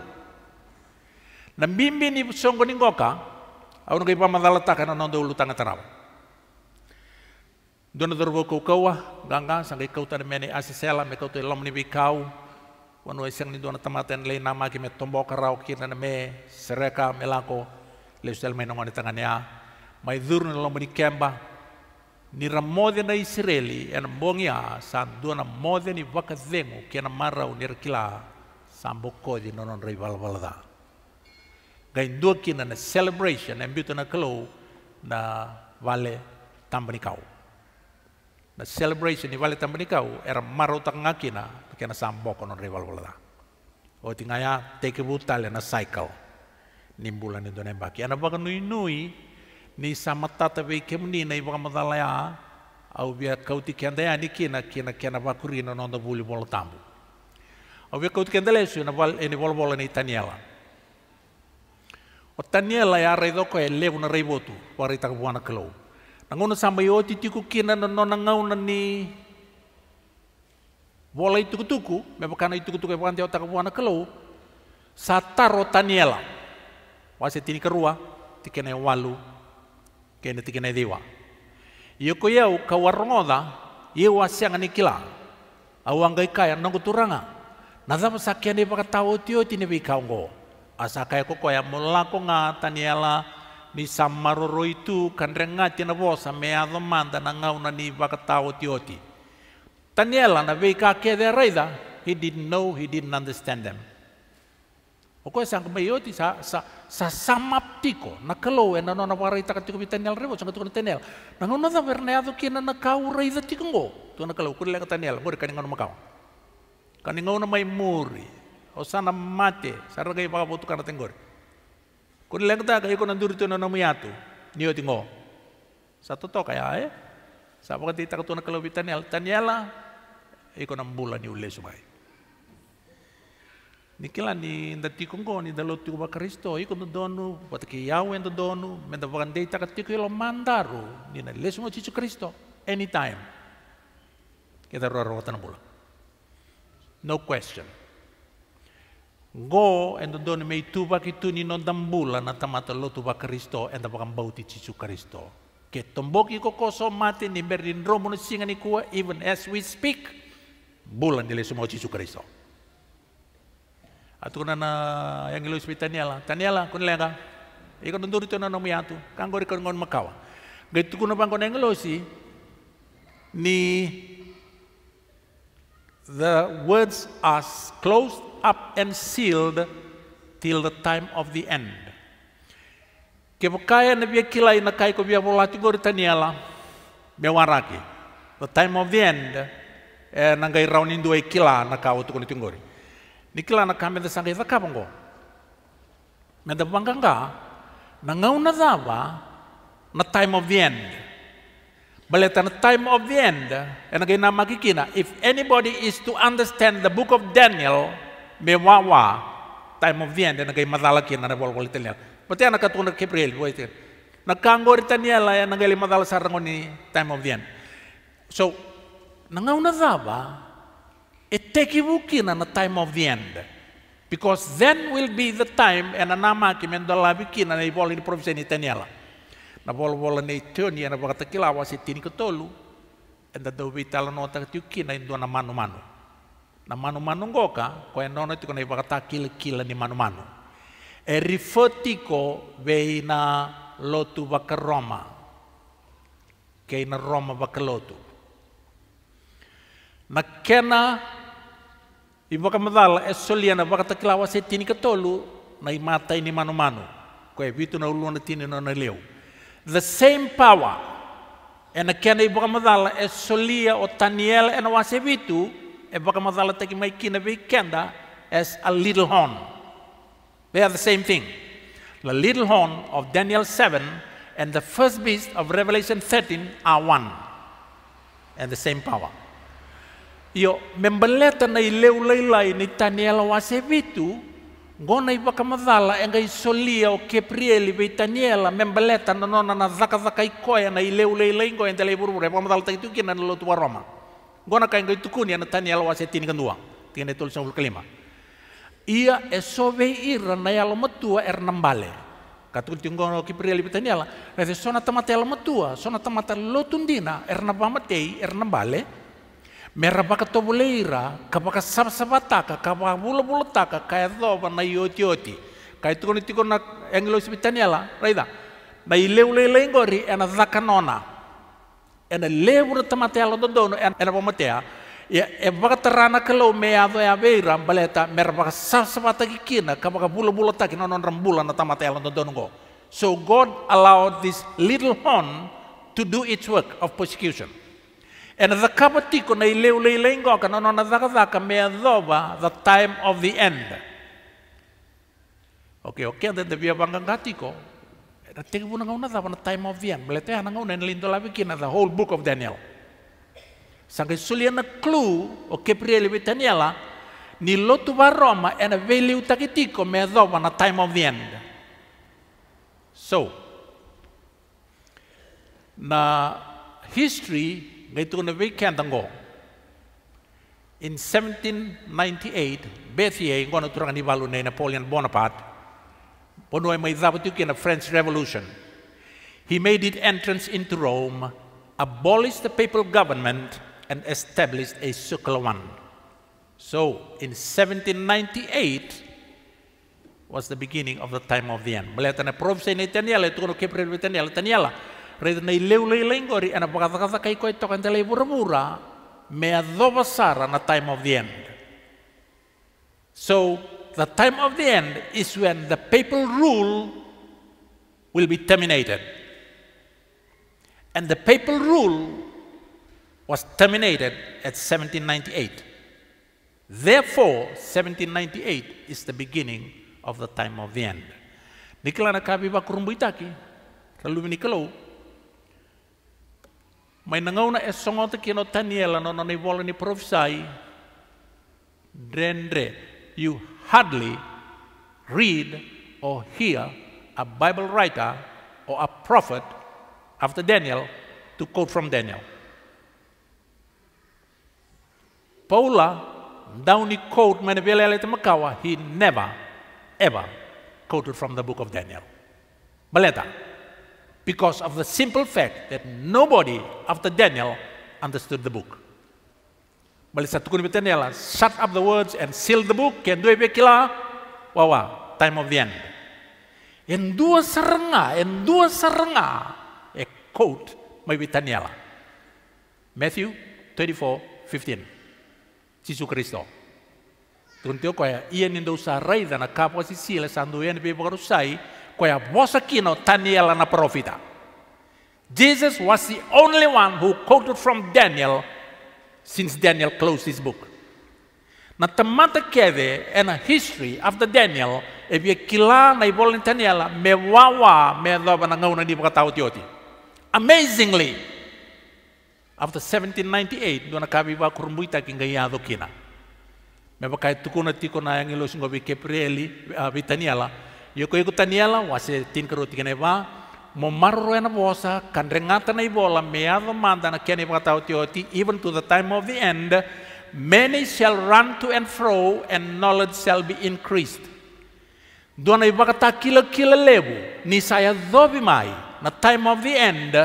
na mbimbi ni songo ngoka au ngai pamadalataka na nondo ulu tanga tarawa dona dorbo kau kawa ganga sangai kau tani mene asisela me kau lom ni bikau wanu eseng ni dona tamaten le nama ki me tombo karau ki na me sereka melako le usel me nongoni tangania mai lom ni kemba ni ramode na Israeli ena bongia sandu na mode ni vakazengu kena marau nira kila sambo kodi nonon rei valvalda gai dua kina na celebration embitu na kalau na vale tambanikau na celebration ni vale tambanikau era marau tangakina kena sambok non rei valvalda oti tingaya teke butale na cycle nimbulan itu nembaki ana e baka nui nui ni samatata tapi kemni na iwa madalaya au bia kauti kendaya ni kina kina kena vakurina nonda buli bol tambu au bia kauti kendale lesu na val ini bol bol ni taniela o taniela ya rei doko e levu na rei votu wari tak buana kelou nanguna sama yo tiku kina na nona ngau na ni bola itu tuku na itu kutuku e bukan tiau tak buana kelou sataro taniela wase tini kerua tikene walu kenitikinaithiwa yuku yau kawarongotha yewa sianganikila auangaikaya nanguturanga nathapu sakiani vakatautioti ni vikaungo asakaya ko nga taniela ni samaroro itu kanrengati na vosa meado manda na ngauna ni vakatautioti taniela na veika kede raida he didn't know he didn't understand them O koe sang sa sa sa samaptiko na kelo e na nona wara ita katiko tenel rebo revo tiko na tenel. Na nona na verneado ki na na kau rei da tiko ngo. Tu na kelo kuri leka tenel ngori kani ngono makau. Kani ngono mai muri. O mate sara gai paka potu kana tengori. Kuri leka ta kai kona duri tu na nomi atu. Nio tingo. Satu toto kaya e. Sa pakati tita katu na kelo pita tenel tenela ikona eh, mbula ni ule Nikila ni nda tiku ngo ni dalo tiku ba Kristo iku nda donu wataki yau nda donu menda bakan dei taka tiku ilo mandaru ni na lesu ngo cicu Kristo anytime kita roa roa tanam bula no question Go endo donu mei tuba tu ni non dambula na tamata lo tuba Kristo enda bakan bauti cicu Kristo ke tomboki iko koso mati ni berin romo ni singa ni kua even as we speak bulan ni lesu ngo cicu Kristo na yang ilu spi taniala taniala kun lega ikon tentu itu nana atu, kan gori ngon makawa gitu kuna pangkon yang ngilu si ni the words are closed up and sealed till the time of the end. Kepekaya na bia kilai nakai kai ko tu gori taniala bia waraki. The time of the end eh, nanggai raunin dua kila na tu kuni tinggori nikila na kamenda sanga itha kabango menda banganga na ngauna thava na time of the end baleta na time of the end ena gaina makikina if anybody is to understand the book of Daniel mewawa time of the end ena gai madala kina na bolgol telia pati ana katuna Gabriel na kangori taniela ena gai madala sarangoni time of the end so na ngauna A and na time of the end. Because then will be the time and anamaki biki na evol in province ni Taniela. Na vol vol ne tuni and avata wa si tini kotolu and the dovi talanota tukina in na manu manu. Na manu manu ngoka ko enona tukona ivata kila kila ni manu manu. E rifotiko veina lotu vakaroma. na Roma vakalotu. Nakena ibaka madala esoliana baka takilawa se tini katolu na imata ini manu mano. Koe vitu na ulona tini na na leo. The same power ena kena ibaka madala esolia o taniel ena wase vitu ibaka madala taki maikina vi kenda as a little horn. They are the same thing. The little horn of Daniel 7 and the first beast of Revelation 13 are one and the same power. Yo membeleta na ileu lailai ni taniela wasevitu gona iba kamadhala enga isolia o keprieli be taniela membeleta na nona na zaka zaka ikoya na ileu lailai ngo endela iburubure pa madhala taitu kina na lotu waroma gona kainga itukuni ya na taniela wasetini kandua tiene tolsa kelima. ia esove ira na yalo matua ernambale katul tinggono kipri ali pitaniala rese sona tamata yalo matua sona tamata lotundina ernabama tei ernambale meraba ka tobuleira kapaka sabsabataka kapaka bulabulataka kaya thoba na iotioti kaya tiko kan kan na englo sibitaniala ya raida na ileuleilei gori ena thakanona ena levuna tamateala ya dodono ena pamatea Ya, e ya, vakatarana kalau mea thoe beira, baleta meraba ka sabsabataki kina kapaka bulabulataki nonon rambula na tamateala dodono go So God allowed this little horn to do its work of persecution. And the kamatiko na ileu leilei ngoka na zaka dhakadhaka mea dhova the time of the end. Okay, okay, then the via bangangatiko. Na teke puna ngauna dhava na time of the end. Melete hana ngauna na lindo lavi kina the whole book of Daniel. Sangai sulia na clue o kepriele vi Daniela ni lotu va Roma and a veli utakitiko mea dhova na time of the end. So, na history in 1798 bethier ngona turangani balu ne napoleon bonaparte bonoi mai zabutuki in the french revolution he made it entrance into rome abolished the papal government and established a secular one so in 1798 was the beginning of the time of the end. Melihat na prof sa ini Daniela, itu kung kipre Daniela, Daniela, Rhaid na i leu lei leingori ana pakataka kai koe toka ntelei buramura mea dhova sara na time of the end. So the time of the end is when the papal rule will be terminated. And the papal rule was terminated at 1798. Therefore, 1798 is the beginning of the time of the end. Nikla na kabi bakurumbu itaki, kalumi nikalo, Mai nangau na songo te kino Daniela no nani ni prophesy. Dendre, you hardly read or hear a Bible writer or a prophet after Daniel to quote from Daniel. Paula Downey quote Manevelele Makawa, he never ever quoted from the book of Daniel. Baleta because of the simple fact that nobody after Daniel understood the book. Bali sa tukun Daniel, shut up the words and seal the book, ken dua bekila, wawa, time of the end. And dua serenga, and dua serenga, a quote maybe Daniel. Matthew 24:15, 15. Jesus Kristo. Tuntio kaya, iyan nindo sa ray, na kapwa si sila, sanduyan, pipakalusay, koja wasakino Daniel na profita. Jesus was the only one who quoted from Daniel since Daniel closed his book. Na tamata kede ena history after Daniel e bia kila na ibol ni Daniel me wawa me loba na na di pakatao tioti. Amazingly, after 1798 do na kabi ba kurumbuita kingayado kina. Me bakai tukuna tikona yang ilosin gobi kepreli uh, Daniela Yoko Yoko Taniela wase tin kero tiga Neva. mo marro ena bosa kan rengata na ibola meado manda na kiani pakatau tioti even to the time of the end many shall run to and fro and knowledge shall be increased. Dona ta kila kila lebu ni saya dobi mai na time of the end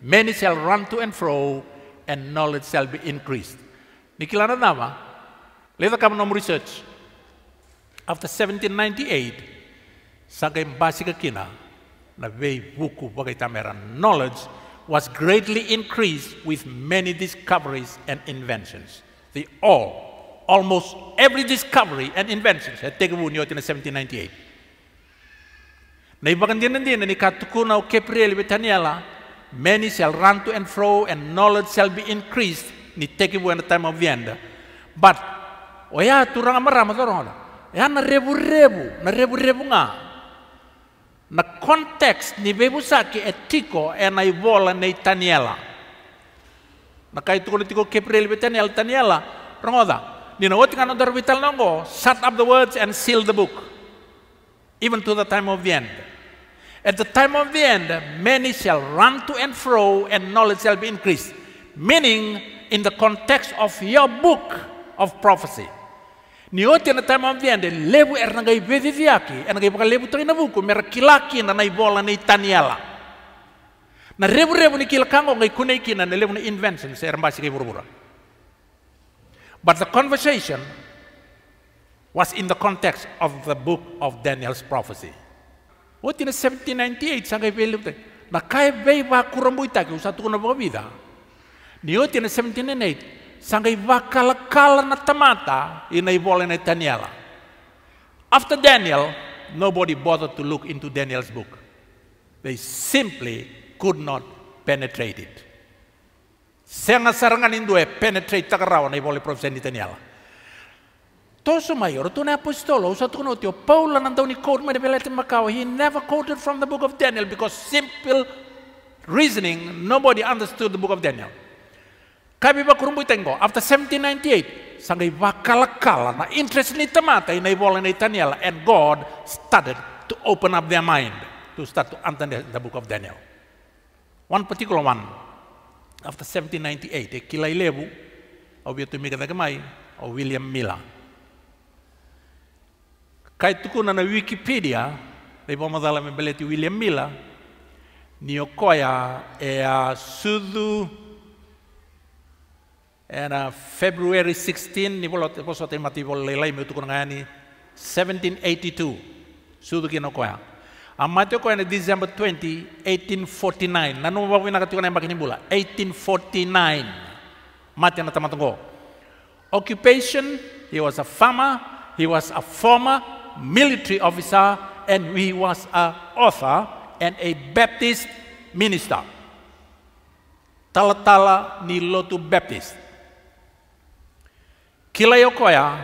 many shall run to and fro and knowledge shall be increased. Nikilana nama, later come nom research. After 1798, Saka kina na vei buku wakatamera, knowledge was greatly increased with many discoveries and inventions. The all, almost every discovery and invention had eh, taken root in 1798. Na ibakan din din ni katukuna o kepriel betaniela, many shall run to and fro and knowledge shall be increased ni taken root time of the end. But, oya turang amarama torong Ya na rebu-rebu, na rebu-rebu nga, the ni bebusaki e etiko e na ivola nei taniela. Na kai tuko ni tiko keprel betaniel taniela rongoda. Nina wati kan odar vital nongo, shut up the words and seal the book. Even to the time of the end. At the time of the end, many shall run to and fro and knowledge shall be increased. Meaning, in the context of your book of prophecy. ni yote anatama mvyande levu erangai vevi vyake er anagaipaka levu toina vuku lebu kilakina na ivola na itaniala na revu rebu ni kilakango ngai kuna ikina na levu na invention se erambasi kai burubura but the conversation was in the context of the book of Daniel's prophecy what in 1798 sangai velevu na kai vei va kurambuita ki usatu kuna vida ni na 1798 sanga ivaka kala na tamata ina ivole Daniel. After Daniel, nobody bothered to look into Daniel's book. They simply could not penetrate it. Senga sarangan indue eh, penetrate takarawa na ivole profesia ni Daniela. Τόσο μαγειρο, τον Αποστόλο, όσα τον ότι ο Παύλα να τον quote με βελέτη makau. he never quoted from the book of Daniel because simple reasoning, nobody understood the book of Daniel. Kami ba kurumbu tengo after 1798 sangai bakalakala na interest ni temata inai bola ni Daniel and God started to open up their mind to start to understand the book of Daniel. One particular one after 1798 e eh, kilai lebu au biatu mi o William Miller. Kai tukuna na Wikipedia dei eh, bomadala me beleti William Miller niokoia e eh, a sudu and uh, February 16, ni Bolot, nibola teposo tema tibol lelai me ni 1782, sudu kino koya. Amatio ni December 20, 1849. Nanu bawi nakatukana mbaki nibula 1849. Mati na tamatungo. Occupation, he was a farmer, he was a former military officer, and he was an author and a Baptist minister. Talatala ni Lotu Baptist. Kila Yokoya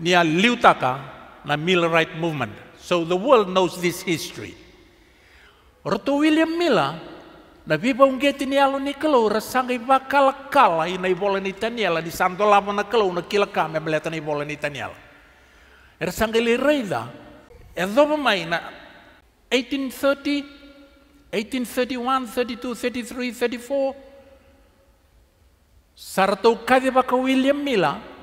near Liutaka na Mill Right Movement. So the world knows this history. Roto William Miller na viva ungeti ni alo ni kalau rasanga iba vakala kala i na ni taniela di santo lava na kalau na kila kame meleta ni ibole ni taniela. Rasanga ili reida e dova mai na 1830 1831 32 33 34 Sartou kadi baka William Miller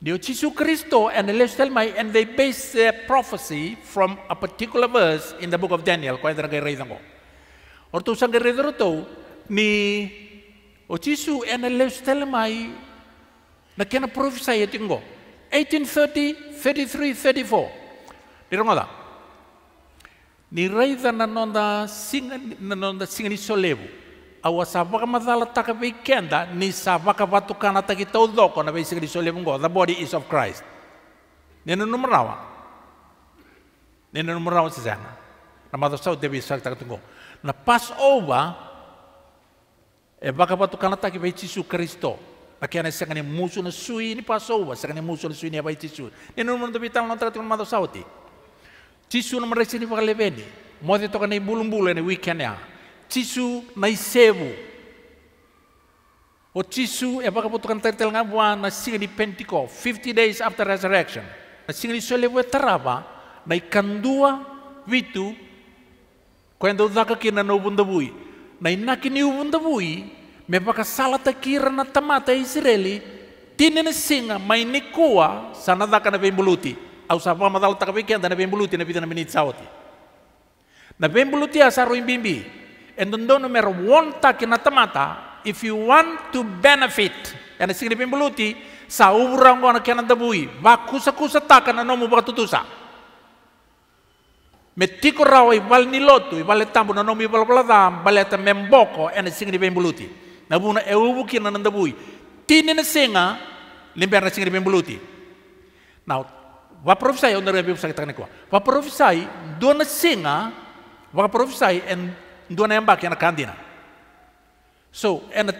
Deo Jesus Christo and Elisha Talmai, and they base their prophecy from a particular verse in the book of Daniel. Kaya dragay read ko. Or to sang read to ni o Jesus and Elisha Talmai na kena prophesy itin ko. 1830, 33, 34. Dito Ni Raida nanonda singa nanonda singa ni awa sapa ka taka pe kenda ni sapa patukana taki tau doko na basic di sole mungo the body is of Christ nena numrawa nena numrawa sa sana na matosau debi sak taka tungo na pass over e eh, baka patukana taki Kristo Pakaian nah, saya kena musuh na sui ni pasau, saya kena musuh na sui ni abai tisu. Ni nomor tu bitang lontar tu nomor tu sauti. Tisu nomor resini pakai lebeni. Mau tu kena bulung ni weekend ya cisu e na isemu o cisu e baka potukan tertel ngabua na singa di pentiko 50 days after resurrection na singa di solevo taraba na ikandua witu kwendo daka kina no bundabui na inaki ni bundabui me baka salata kira na tamata israeli na singa mainikua sana daka na pembuluti au sapa madal takapikian dan na pembuluti na pidana menit sauti na pembuluti asaru imbimbi And do numero wonta che temata, if you want to benefit, and significa beluti, sa urang wana kena tabui, va kusa kusa taka na nomu tutusa. Metiko rawa ibal nilotu, ibal etambu na nomu ibal baladam, baleta memboko, and significa beluti. Nabuna eubuki na nandabui. Tini na singa, limber na significa beluti. Now, wa profesai, onore bibsa kita kena kuwa. Va Dua dona singa, wa profesai, and Nah. Kan dua nembak yana kandina so ena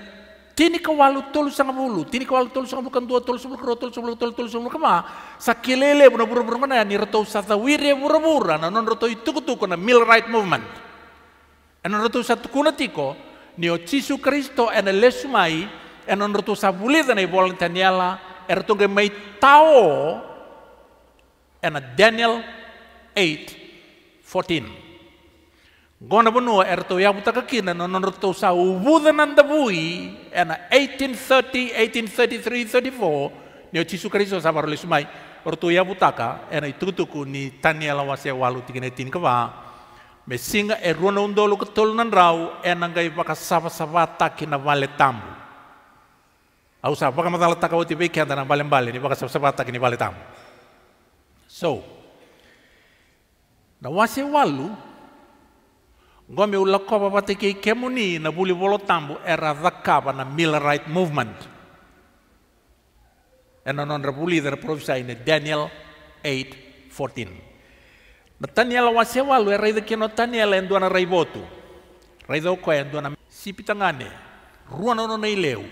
tini ka walu tolu sanga bulu tini ka walu tolu sanga bukan dua tolu bulu kro tolu sebulu tolu tolu sebulu kama sakilele buna buru buru mana ni roto sata wiri buru buru na non roto itu kutu na mil right movement ena roto satu kuna tiko ni o kristo ena lesu mai, ena buli sabulida na ibolan taniala ena er tunga mai tao ena daniel 8 14 Gona bunu erto ya buta kekina non non erto sa ubuda nanda bui ena 1830, 1833, 34 neo kariso sa sabar le sumai erto ya ka ena itu ni tania lawase walu tigene tin keba mesinga erona undolo ketol nan rau ena ngai baka sava taki na vale tambu au sa baka matala taka oti beke andana vale mbale ni baka sava taki ni vale tambu so na wase walu ngome ulakova vatekei kemunina vulivolotambu eravakava na miller right movement and an honorable leader prophesied in Daniel 8 14. Nathaniel wasewalu eraida Daniel Nathaniel endwana raivotu. Raida ko endwana sipitangane. Ruano no nei leu.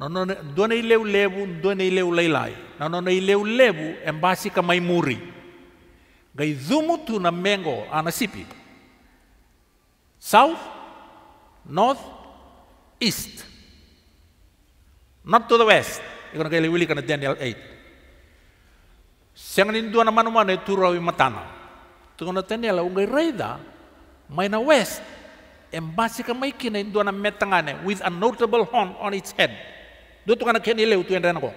Nono ndone ileu levu ndone ileu lailai. no nei leu levu embasi kamaimuri. Gai zumu tu na mengo anasipi. sipi. south, north, east. Not to the west. Ikan kaya liwili kana Daniel 8. Siang nindu e na mana itu rawi matana. Tungon Daniel ungay raida maina na west. Embasi ka maikina kina indu na metangane with a notable horn on its head. Do tukana keni lew tuyan e yang ko.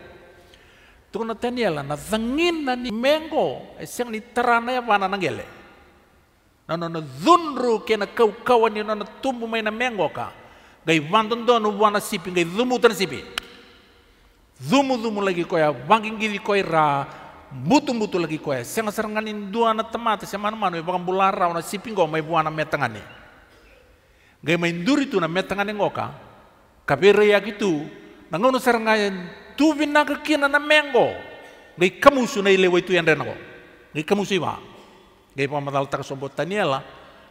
Tungon Daniel na zangin na ni mengo e siang ni tarana ya wana nanggele nona dhunru kena kau kawan ni nona tumbu mai na mengo ka gai wanton do wana sipi gai zumu tan sipi zumu zumu lagi koya wangking giri koi ya, ra mutu mutu lagi koya senga serangan indua na temata se manu manu bulan bulara ona sipi go mai buana metangane gai main duri tu na metangane ngoka kapere ya gitu nangono serangan tu vinaka kina na mengo gai kamusu na ile waitu yang renako gai kamusu iwa Gai pamadal tak sombo taniela,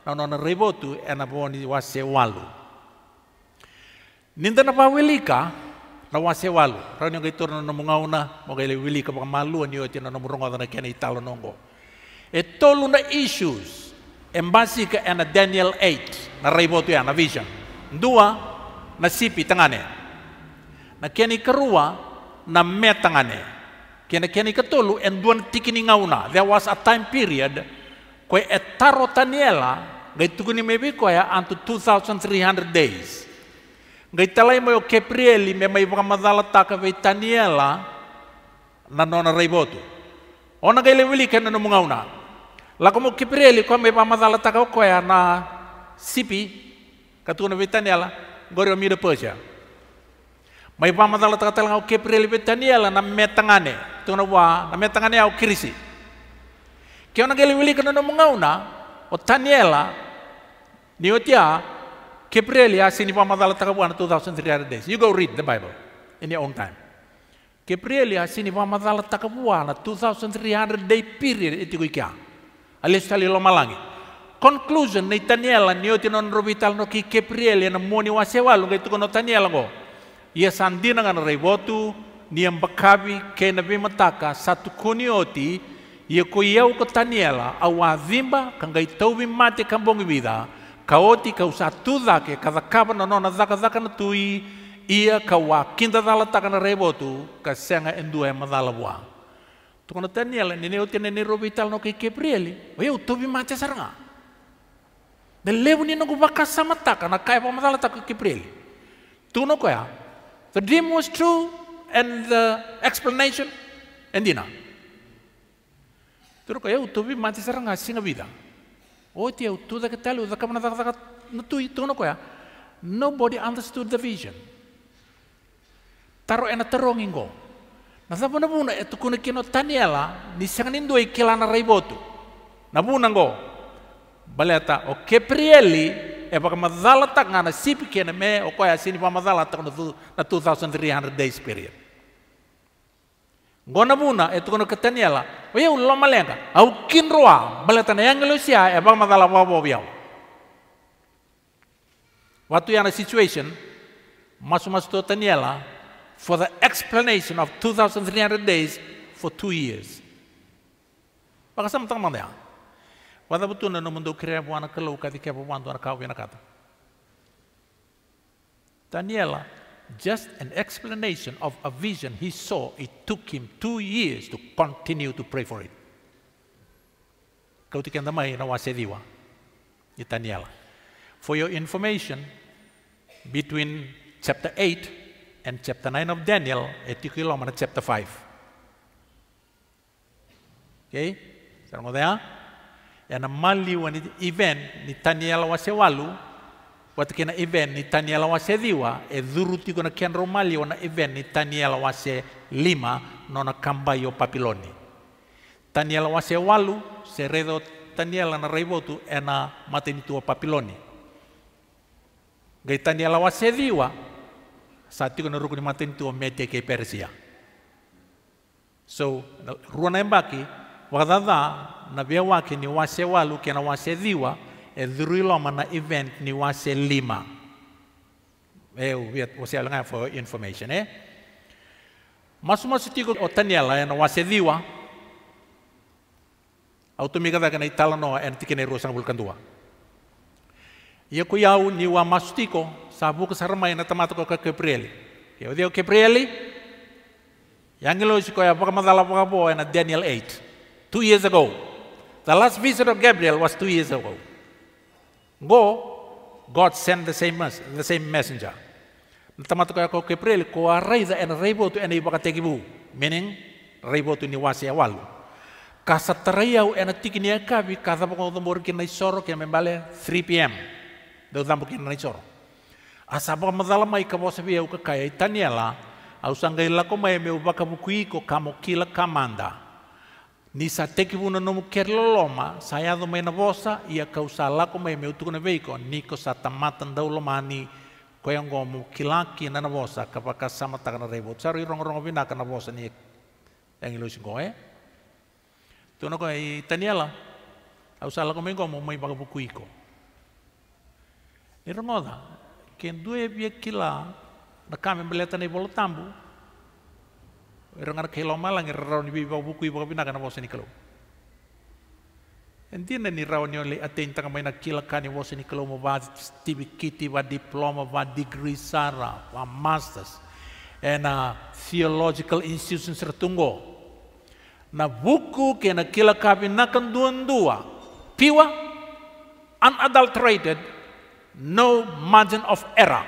nanona rebotu ena boni wase walu. Ninta na pawilika, na wase walu. Rau nyo gaitur na namungauna, mo gaile wilika pa maluan yo tina namurungo na kena italo nongo. E tolu na issues, embasi ka ena Daniel 8, na rebotu ya, na vision. Dua, na sipi tangane. Na keni kerua, na metangane. Kena keni ketolu, enduan tikini ngauna. There was a time period koe e taro taniela, gai tuku ni mebi koe ya antu 2300 days Gai talai mo keprieli me mai madala taka vei taniela na nona raibotu ona gai lewili kena no una. Lako mo keprieli koe me madala taka koe ya na sipi na vei Taniela gori o mire poja mai madala taka tala o keprieli vei taniela na metangane na wa na metangane au krisi. Kau ona gele wili kana munga una o Taniela ni otia Gabriel ya sini pamadala buana 2300 days you go read the bible in your own time Gabriel ya sini pamadala buana 2300 day period e itu ikia alis tali lo malangi conclusion ni Taniela ni otia non rovital no ki Gabriel na moni wasewalu ngai tukono Taniela go. ia sandi nangan rei wotu ni kena ke nabi mataka satu kunioti Ia ko iau ko taniela au a vimba kanga i tauvi mate kambongi vida ka oti kau sa tudake ka dhakava na nona dhakadhaka na tui ia ka wā dhala taka na rebotu ka senga endua e madhala wā. na taniela nene oti nene rovi tala no kei keprieli o iau tauvi mate saranga. Me levu nina ku waka samataka na kaipa madhala taka keprieli. Tukona koya, the dream was true and the explanation endina. Turo kaya utubi mati sarang asi na vida. O ti utu da ketel da kamna da da na tu itu no kaya. Nobody understood the vision. Taro ena terong ingo. Nasa puna puna etu kuna kino taniela ni sangan indo ikilana raibotu. Nabuna ngo. Baleta o keprieli e baka madala tak ngana sipi kena me o koya sini pa madala tak na 2300 days period gonabuna etukono kataniela oye oh, ulama lenga. au kinroa maletana yangelusia e eh, bang madala wabo biao watu yana situation masu masu taniela for the explanation of 2300 days for 2 years baka sam tang mandea wada butuna no mundo krea buana kalau kadi kepa buana kau kata taniela just an explanation of a vision he saw. It took him two years to continue to pray for it. Kau For your information, between chapter 8 and chapter 9 of Daniel, etikilo chapter 5. Okay? Sarang odea? Yana mali wani event ni Daniel wasewalu, watakina ni taniela wase dhiwa e tiko na romali wana na ni taniela wase lima nona yo papiloni taniela wase walu se redo taniela na raivotu e na tuwa papiloni gai taniela wase dhiwa sa tiko na rukuni tuwa metia kei persia so ruana embaki wakadadha na via wake ni wase walu kena wase dhiwa Eh, dhurilo mana event ni wase lima eh wase alanga for information eh masuma sitiko otaniala ena eh, wase diwa automiga da kana itala no en eh, tikene rosan dua. ia ku yau ni wa masutiko sabuka sarma ena tamatako ka kepreli ia dio kepreli yangilo siko ya baka madala baka bo ena daniel 8 two years ago the last visit of gabriel was two years ago Go, God send the same, the same messenger. Tama to kaya ko Kipril, ko arayza and raibo to ene ibaka tegibu. Meaning, rebo to ni wasi awalu. Ya Kasatarayau ene tikini akabi, kasapo ko tumbur kina isoro kina membale 3 p.m. Dau tambo kina isoro. Asapo mazalamai kabosabi au kakaya itaniela, au sangai lako mai meu baka bukui ko kamokila kamanda. Nisa teki buna nomu kerloloma, saya do mena bosa, ia kausala ko me me utukune veiko, niko satamatan daulomani, koyang gomu kilaki nana bosa, kapaka sama takana rebo, tsaro irong rong vina kana bosa ni yang ilusi koe. Eh? Tuno koe i taniela, ausala ko me gomu mai baga buku iko. Irongoda, ken due bia kila, na kame beleta nei tambu, rengar ke lo malang rawan bi buku ibu kapina na wose ni kalau na ni rawan yo le aten tanga na kila kani wose ni kalau mo va tibi kiti va diploma va degree sara va masters ena theological institution sertunggo na buku na kila kapina kan dua-dua piwa unadulterated no margin of error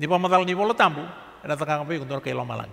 ni pamadal ni bolo tambu ena tanga kapi kundur ke malang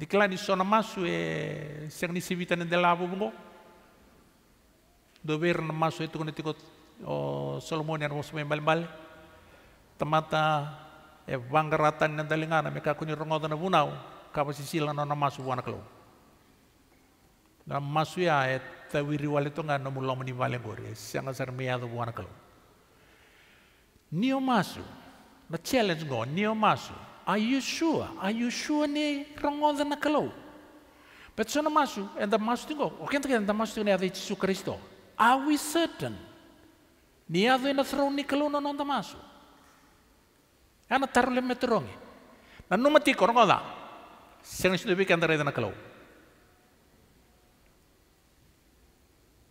Eh, di clani sono masu e significa della bungo. Dover na masu itu kone tikot o oh, Solomon yang musuh membal-bal. Temata e eh, banggaratan na dalingana meka kakuni rongodo na bunau. Kapa sisila na masu buana kelo. Na masu ya e eh, tawiri wale tonga na mulo mani bale e ya. Sianga ya, sar meyado buana kelo. Nio masu. Na challenge go, nio masu. Are you sure? Are you sure ni rangonda na kalau? But so na masu, and the masu tingo, o kenta kenta masu tingo ni adi Jesus Kristo. Are we certain? Ni adi na throne ni kalau na nonda masu. Ana taru le metrongi. Na numa tiko da. Sen situ bi kenta reda na kalau.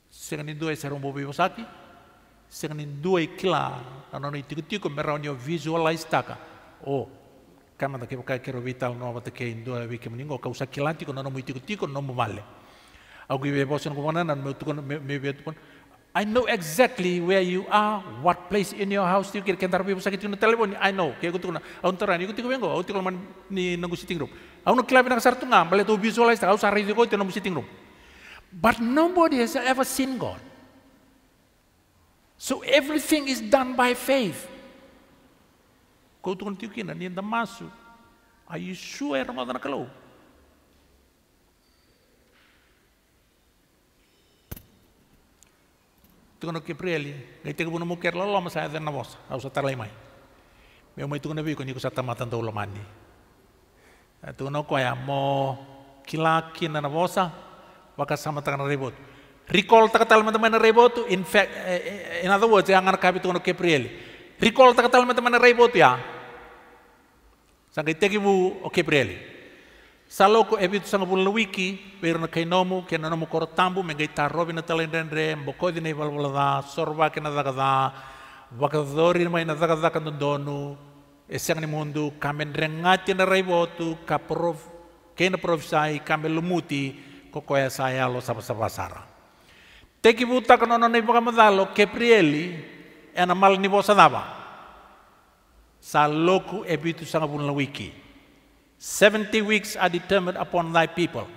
Sen ni dua serong bobi bosaki. Sen ni dua ikla. Na itiko tiko merau ni visualize taka. Oh, Κάματα και κάποια ροβίτα ονόματα και Ινδόα και μνήγκο, καουσά και λάντικο να νομιτικοτικό νόμο μάλε. Aku ibu bos yang kumana nan metukon mebetukon. I know exactly where you are, what place in your house you can not sakit tuna I know. Kayak gitu na. Aun terani ikut ikut bengo. Aun tikol man ni nunggu sitting room. Aun kelab nak sartu ngam. Balik visualize. Aun sari itu itu nunggu But nobody has ever seen God. So everything is done by faith. ಕೌತ್ಕೊಂಡು ತಿಕ್ಕಿನ ನೀನು ದಮ್ಮಾಸು ಆ ಇಶ್ಯೂ ಎರಡು ಮಾತನ ಕಲವು tunggu kipri preli ngai te kubuno muker lo lo masa ada namos au sa tarlai mai me mai tunggu nabi kunyi kusata matan tau lomani. mandi eh, tunggu no ya mo kilaki na namosa ah, waka sama tangan rebot recall tak teman teman rebot in fact eh, eh, in other words yang ngarkapi tunggu kipri preli Recall tagal teman-teman ribut ya. Sangkai tegi bu oke breli. Saloko ebitu sanga bu lewiki, pero na kai nomu, ke na nomu koro tambu, me gai tarobi na talendendre, mbokodi na ivalvolada, sorba ke na dagada, wakadori mai na dagada kandondonu, esang ni mundu, kamen rengati na ribotu, kaprof, kena na profisai, kamen lumuti, kokoya saya lo sapa-sapa sara. Teki bu takanono na ipakamandalo, ke prieli, ena mal ni bosa naba. Sa loku ebitu sanga bun la wiki. 70 weeks are determined upon thy people.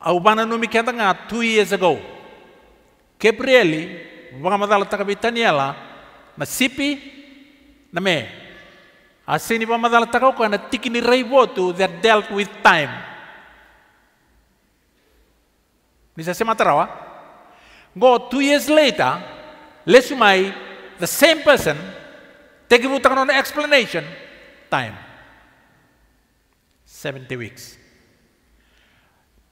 Au bana no mi kenta nga 2 years ago. Kebreli wanga madala taka bitaniela na sipi na me. Asini wanga madala taka ko na tikini rei botu that dealt with time. Nisa sema tarawa. Go 2 years later, lesu mai the same person, they give an explanation, time. 70 weeks.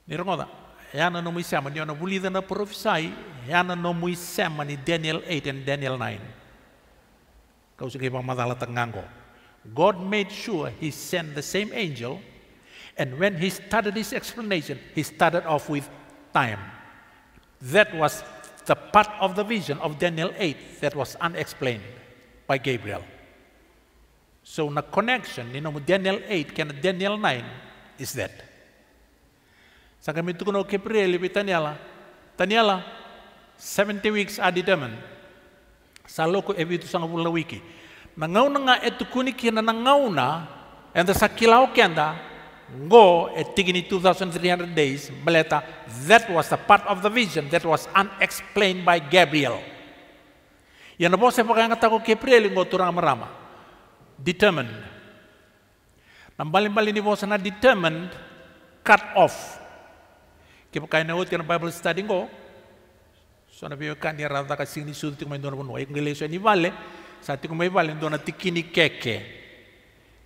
Nirongoda, yana no muisema, yana bulida na profisai, yana no muisema ni Daniel 8 and Daniel 9. Kau sige pang madala God made sure he sent the same angel and when he started his explanation, he started off with time. That was the part of the vision of Daniel 8 that was unexplained by Gabriel. So the connection, you know, Daniel 8 and Daniel 9 is that. Sa kami tu kuno Gabriel ibi Daniela. Daniela 70 weeks adi damen. Sa loko ibi tu sang wiki. Nangau nanga etu kuniki na nangau na and the sakilau kenda go Antigone 2,300 days, meleta that was a part of the vision that was unexplained by Gabriel. no bose sa ngata ko Gabriel ngo turang merama, Determined. nambalin bali ni bose na determined, cut off. Kipakain na utian Bible study ko, so na kan ni rata ka sini ni sudi tingmay doon po nuway. ni vale, sa tingmay vale, doon na tikini keke.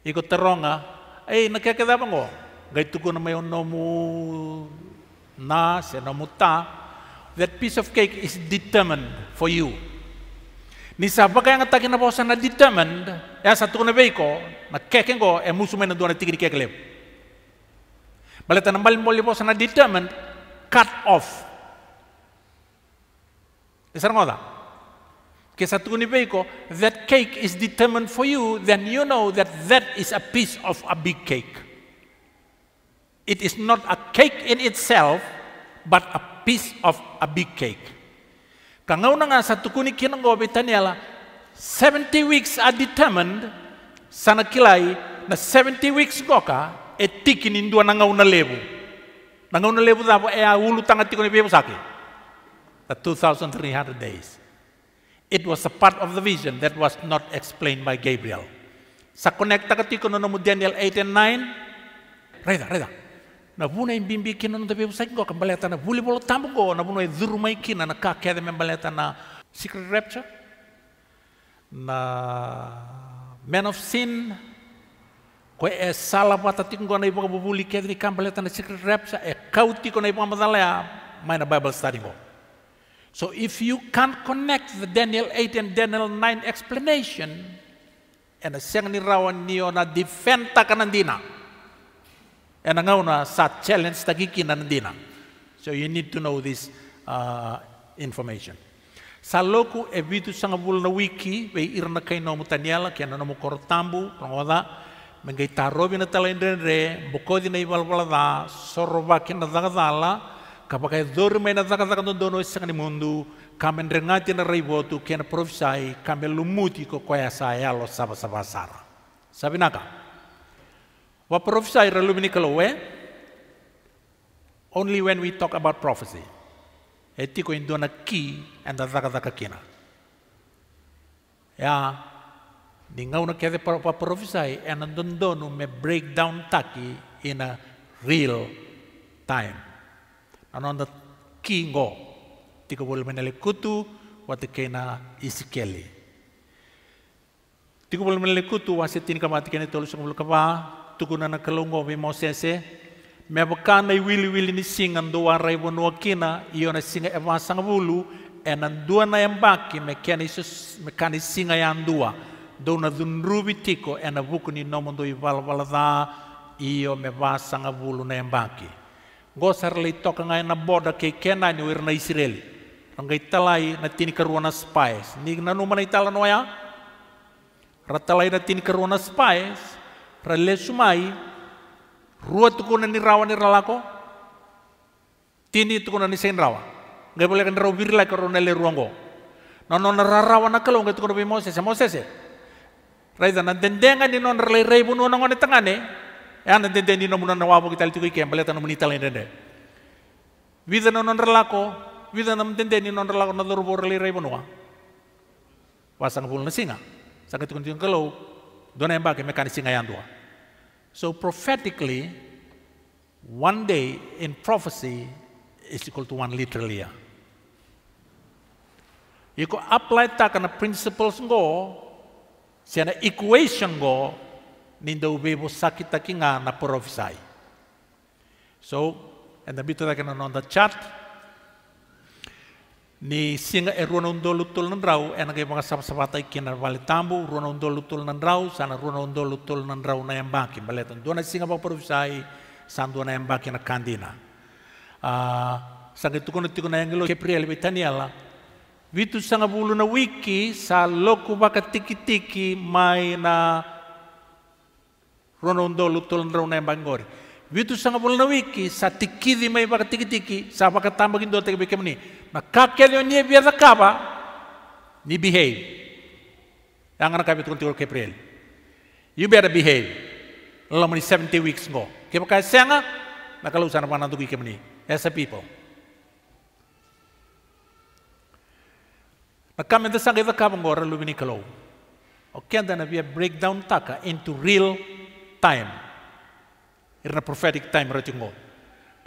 Iko teronga, ei na keke dapa ngo gai tuku na mayo nomu na se nomu ta that piece of cake is determined for you ni sapa kaya ngataki na bosa na determined ya satu na beiko na keke ngo e musume na dona ni keke lem baleta na mbali mbali bosa na determined cut off Isar ngoda? that cake is determined for you, then you know that that is a piece of a big cake. It is not a cake in itself, but a piece of a big cake. 70 weeks are determined sana kilay na 70 weeks goka etikin tikin indua nangau na lebu. Nangau na lebu dapo e a ulu tanga tikuni bebo saki. The 2,300 days. It was a part of the vision that was not explained by Gabriel. Sa konekta katiko no mo Daniel 8 and 9, reda, reda. Na vuna imbimbi kino no tepepu sakingo kambaleta na vuli bolo tambo na vuna idhurumai kina na kakede membaleta na secret rapture. Na man of sin Koe e sala wata tingko na ipo kabubuli kedri kambaleta na secret rapture e kauti ko na ipo may na Bible study mo. So if you can't connect the Daniel 8 and Daniel 9 explanation, and siyang nirawan niyo na defenda ka nandina, and ngaw na sa challenge tagiki na nandina. So you need to know this uh, information. Sa loko e sa ngabul na wiki, we irna kay nomu taniala, kaya na nomu korotambu, rangoda, na talayin re, bukodi na ibalbalada, sorba kina dagadala, Kapaka dor mena zaka zaka don dono sangani mundu kamen rengati na kaya kena profisai kamen lumuti ko kaya sa ayalo saba saba sara. Sabinaka. Wa profisai relumini we only when we talk about prophecy. Etiko na ki and zaka zaka kina. Ya ninga una kede pa profisai and don dono me breakdown taki in a real time and kingo tiko wol menele kutu wate kena isikeli tiko wol menele kutu wase tini kama tika ne tolus ngul kama tukuna na kalongo mo sese me bakana i wili wili ni singa ndo warai wono kina na singa e sangvulu enan dua na embaki me kena isus me kani singa yandua dunrubi tiko ena buku ni nomo ndo i iyo me va sangvulu na embaki go sarle tok ngai na boda ke kena ni wir Israel ngai talai na tini karuana spies ni na no mana itala ratalai na tini karuana spies rale sumai ruat ko na ni rawa ni ralako tini ko na ni sen rawa ngai boleh kan rawa wir la ruanggo le ruango no no na rawa na kalau ngai ko na bi Moses e. Moses e, Raisa na dendenga ni non rale rei bunu na ngone tangane anda tentendi ni muna na wabo kita litu kike baleta na munita lain dende vida na non relako vida na tentendi non relako na doru bor li reibonua wasan ful na singa sakit kunti kalau dona emba ke mekanis singa yang dua so prophetically one day in prophecy is equal to one literal year Iko apply ta kana principles go, siana equation go, nindo sakit sakita kinga na prophesy. So, and the bit that on the chart, ni singa e runa lutul nan rau, e ngai mga sapasapata ikina vale tambu, runa lutul nan rau, sana runa lutul nan rau na yambaki, baletan na singa bo prophesy, san yang baki na kandina. Uh, sanga tukuna na yang lo kepriel bitaniela, Vitu sanga bulu na wiki sa loko baka tiki-tiki mai na Rono undo lutul nro na bangori. Vitu sanga bol wiki, sa di mai baka tiki, sa baka tambak gindo teke beke meni. Ma kakel yo nie biasa kaba ni behave. ana kabi tukun tikol keprel. You better behave. Lama ni 70 weeks ngo. Kepa kaya senga na kalau sana panan tuki kemeni. As a people. Na kami desa ngeza kaba ngora bini kalau. Okay, then we breakdown taka ah, into real time. Ira prophetic time ra tingo.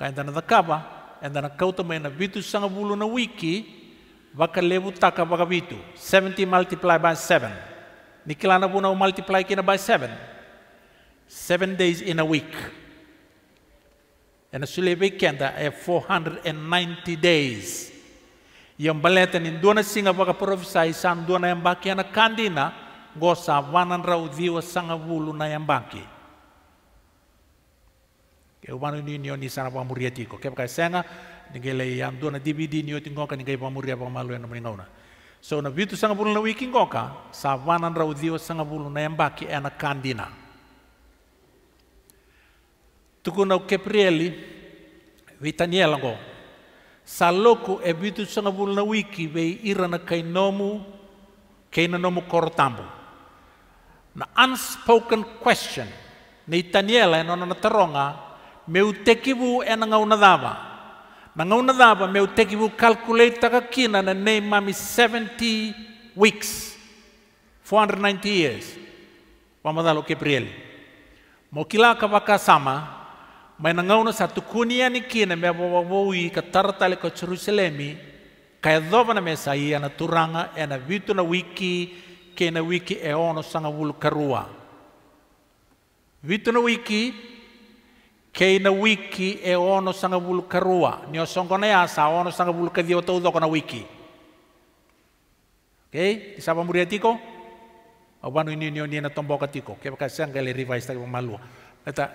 Kain tana takaba, and tana kautama na bitu sanga bulu na wiki, baka lebu taka baka bitu. 70 multiplied by 7. Nikilana buna multiply kina by 7. 7 days in a week. And sule weekenda e 490 days. Yang baleten in dona singa baka prophesy san dona yang bakiana kandina gosa wanan rau diwa sanga bulu na yang baki. ke wanu ni nio ni sana pa muria tiko ke ka senga ninge le yam na dvd nio tingo ka ninge pa muria pa malu ya na mringa una so na vitu sanga bulu na wiki ngoka savana ndra udio sanga bulu na yambaki ena kandina tukuna keprieli vitaniela ngo saloko e vitu sanga bulu na wiki ve irana kainomu kaina nomu korotambu na unspoken question ni taniela enona na taronga meuteki ena na ngaunathava na ngaunathava meuteki vu calculate kina na nei mami 70 weeks 490 years vamadalo keprieli mo kila kavaka sama mai na ngauna sa tukuni ani kina me vavavoi ka taratale ko Jerusalemi ka edova na mesa ia na turanga ena vitu na wiki ke na wiki e ono sanga vulu karua vitu na wiki keina wiki e ono sanga bulu karua ni o songkona ya sa ono sanga bulu kadia o na wiki okay ti sapa muria tiko o ini ni oni na tomboka tiko ke ka sanga le rivais ta kata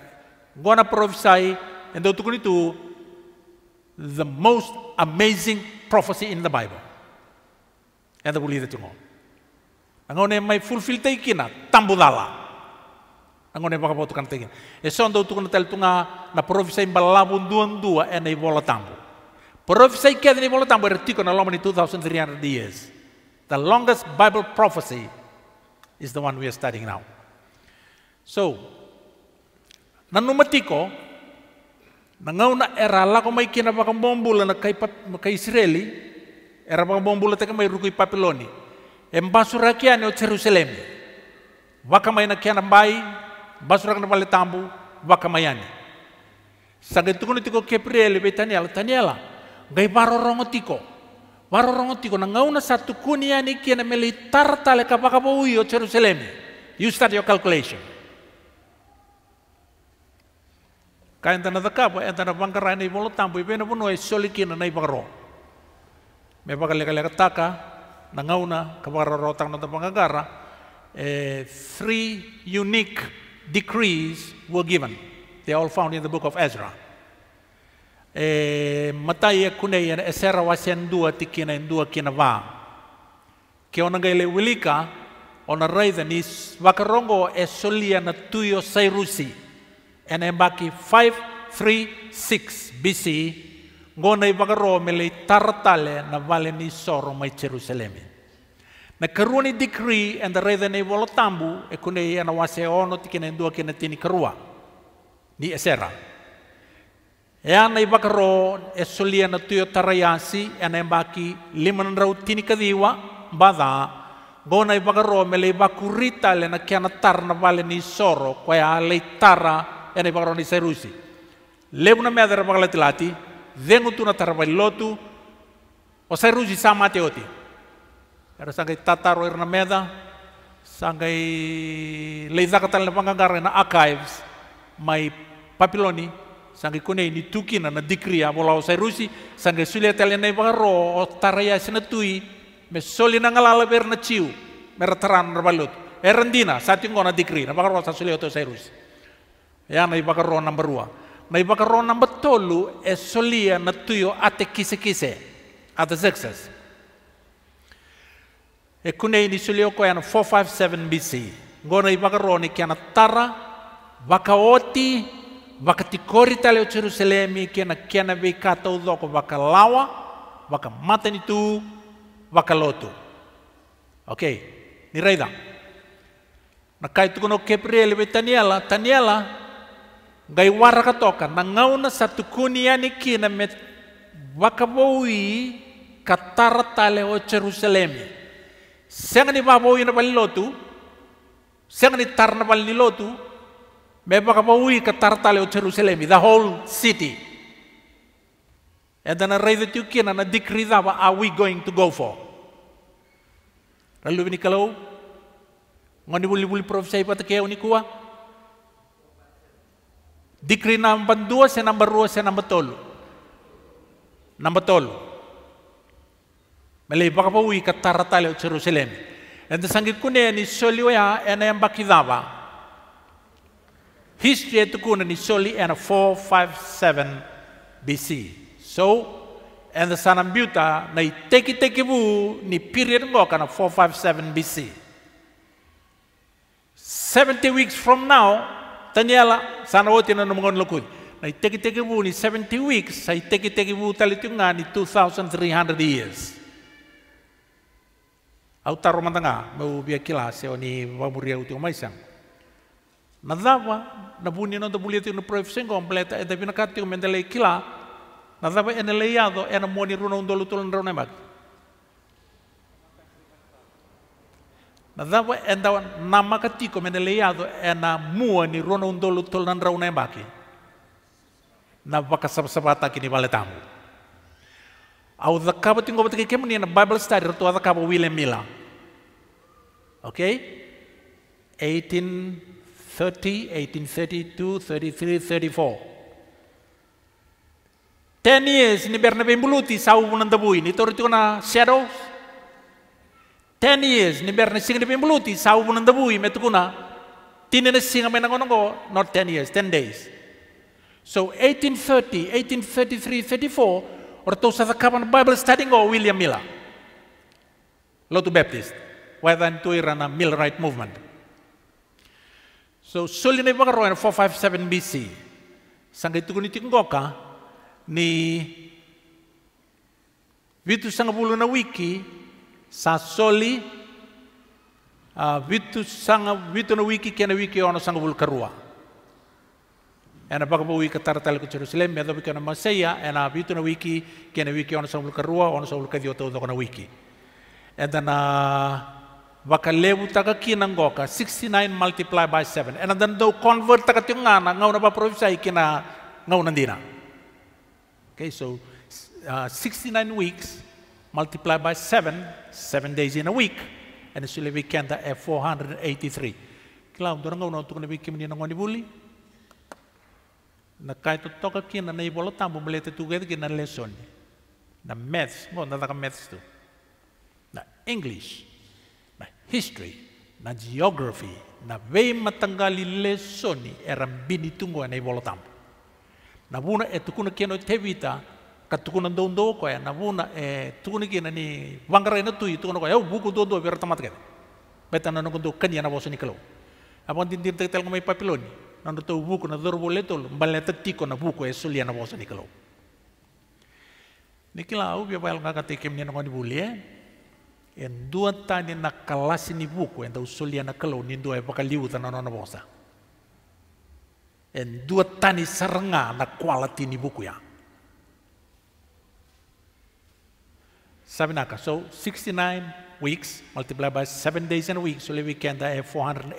gona prophesy and e do tu the most amazing prophecy in the bible and e the bulida tungo angone mai fulfill taikina tambudala ngone baka botu kan tegen e do tukun kuna tunga na profisa im balabun duan dua e, e na bola tambo profisa i kedi bola tambo er tiko na lomani 2300 years the longest bible prophecy is the one we are studying now so na numatiko na ngau na era lako mai kina baka bombula na kai kai israeli era baka bombula teka mai rukui papiloni embasurakiane o Jerusalem Waka mai na kiana mbai basurakan bale tambu wakamayani sanga tukono tiko keprele be taniela, gai baro barorongo tiko barorongo tiko na ngauna satu kuniani kiena meli tartale kapakapa uyo Jerusalem you start your calculation ka entana dakapa entana bangkara ni bolo tambu be na bono e na nai bagro me leka taka na ngauna kapakara rotang na tapangagara eh, three unique decrees were given. They're all found in the book of Ezra. Eh, Mataya kunei and esera wasen dua tikina and dua kina va. Ke onangele wilika ona a raithan wakarongo e solia na tuyo sairusi En embaki 536 BC ngona i wakaro mele na vale ni soro mai Jerusalemi. Να κρούνει τη εν τα ρέδε νε βολοτάμπου, εκούνε η αναβάσε όνο τη κενεντούα και την κρούα. Νι εσέρα. Εάν να υπακρό, εσολία να τούιο ταραϊάσι, εν εμπάκι, λίμαν ραου τίνι καδίουα, μπαδά, μπό να υπακρό, με λέει υπακουρίτα, λέει να κιάνα να βάλει σώρο, κοέα λέει τάρα, εν υπακρό νι σερούσι. Λέβουνα με αδερα παγαλατιλάτη, δέγουν Era sangai tataro irna meda, sangkai leiza kata na na archives, mai papiloni, sangai kunei ini tuki na dikria ya, bola sai rusi, sangkai sulia tele na ibaro o taraya sina tui, me soli na ngalala ber na ciu, merataran na balut. Erendina, sati ngona dikri, na pangaro sa sulia to rusi. Ya, e ya na ibakaro number 2 na ibakaron number solia na tuyo ate kise kise ate sekses e kune ini sulio ko yana 457 BC ngona i bakaroni kiana tara vakaoti tikori tale o jerusalemi kiana kiana vei katau loko vakalawa vakamatanitu vakalotu okay ni raida na kai tukono kepriel vei taniela taniela gai waraka toka na ngauna satu kuni yani kina met vakavoi katara tale o jerusalemi sengni mabo na bali lotu sengni tar na bali lotu me baka mawi ka tar tale o the whole city and then raise the tukin and a decree that are we going to go for lalu ni kalau ngani buli buli profesi patakea unikua decree number 2 sa number 2 sa number 3 number 3 mele baka wi ka taratale Jerusalem ente sangi kune ni soli yang baki dava. history etu kune ni soli ena 457 BC so and the sanambuta na teki teki bu ni period ngo kana 457 BC 70 weeks from now tanyala sana woti na numungon lokut na teki teki bu ni 70 weeks sa teki teki bu talitunga ni 2300 years au taro matanga mau bia kila se oni wamuria uti umaisang na dava na buni no buli ti no profession kompleta e kati o mendele kila na dava ene leiado ena moni runa undolu tulun rona mag na dava enda na makati ko mendele e ena moni e runa undolu tulun rona mag na e sabata kini tamu. Au dhakaba tingo bata keke muni na Bible study roto dhakaba William Miller. Okay? 1830, 1832, 33, 34. Ten years ni berne Mbuluti sa munandabui ni torito na shadows. Ten years ni berne singa ni Mbuluti sau munandabui metukuna tinene singa menangonongo not ten years, ten days. So 1830, 1833, 34 or those that Bible studying or William Miller, Lotto Baptist, Waitantui a Millerite movement. So Sulin Ibagaro in 457 BC, Sangitukuni Ngoka ni vitu sangapulo na wiki sa soli uh, ah, vitu sanga vitu na wiki kena wiki ono sangapulo karua. ena baka wui ka taratal ka Jerusalem me dobi kana masaya ena bitu na wiki kena wiki ona sa mulka rua ona sa mulka diota udo kana wiki and then baka uh, lebu taka kina ngoka 69 multiplied by 7 and then do convert taka tiungana ngau na ba provisai kina ngau nandina okay so uh, 69 weeks multiplied by 7 7 days in a week and sule weekend at 483 kila ndora ngau na tukuna wiki mni ngoni buli na kai to toka kina na bolo tambo mele te tuga ki na lesoni, na maths mo na taka maths tu na english na history na geography na vei matanggali lesoni, era bini tungo e na bolo tambo na buna e tukuna kino te vita ka tukuna ndou ndou ko na buna e tukuna kina ni wangara na tu i tukuna ko ya buku do do vera e tamat ka betana no kondo kania na boso ni kelo abon din din tel papiloni nando tau buku na dor boletol mbale ko na buku e sulia na bosa au nikilau bia bayal ngaka tekem ni nangoni bulie eh? en dua tani na kalasi ni buku en tau sulia na kelo ni dua e liu tana nona bosa en dua tani serenga na kualati ni buku ya Sabinaka, so 69 weeks multiplied by 7 days and a week, so we can have 483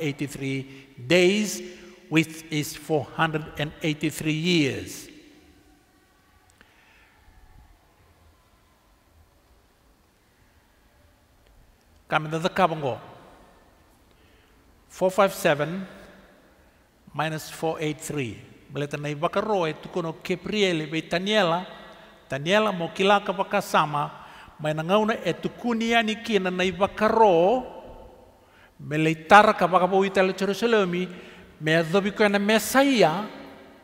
days which is 483 years. Coming to the Kabongo, 457 minus 483. Maleta na ibakaroe tukono kepriele be Taniela, Taniela mo kilaka pakasama, may nangauna e ni kina na ibakaro, meleitara kapakapawita le Jerusalemi, meazobi ena mesaia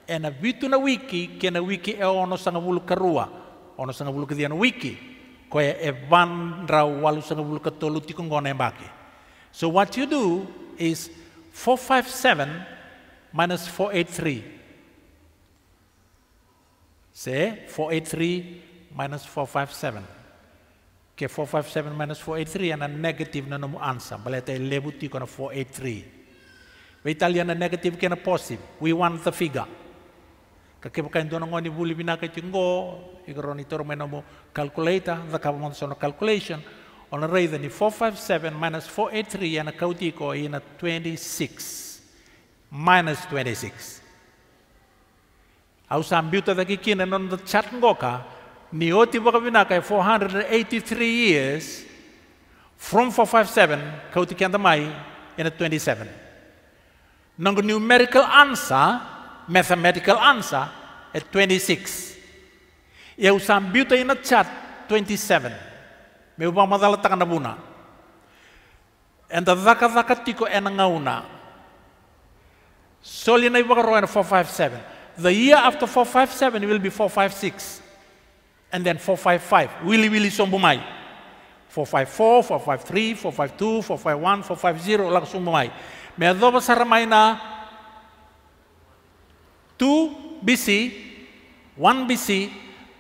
ena vitu na wiki kena wiki e ono sanga bulu karua ono sanga kedia na wiki koe e van walu sanga katolu tikungona e baki so what you do is 457 minus 483 se 483 minus 457 ke 457 minus 483 ena negative na nomu answer balete lebuti lebu na 483 We Italian a negative kena positive. We want the figure. Kakipa kain dono ngoni buli binaka chingo, igronitor menomo calculator, the government's on calculation, on a rate ni 457 minus 483 and a kautiko in 26, minus 26. Au sambiuta the kikina non the chat ngoka, ni oti waka binaka 483 years, from 457, kautikanda mai in a 27. Nung numerical answer, mathematical answer at 26. Eu sambiuta ina chat 27. Meu pamadala na. buna. the zaka zaka tiko ena ngauna. Soli na ibakaro ena 457. The year after 457 will be 456. And then 455. Willy willy sombumai. 454, 453, 452, 451, 450, lang sombumai. Mesopotamia 2 BC, 1 BC,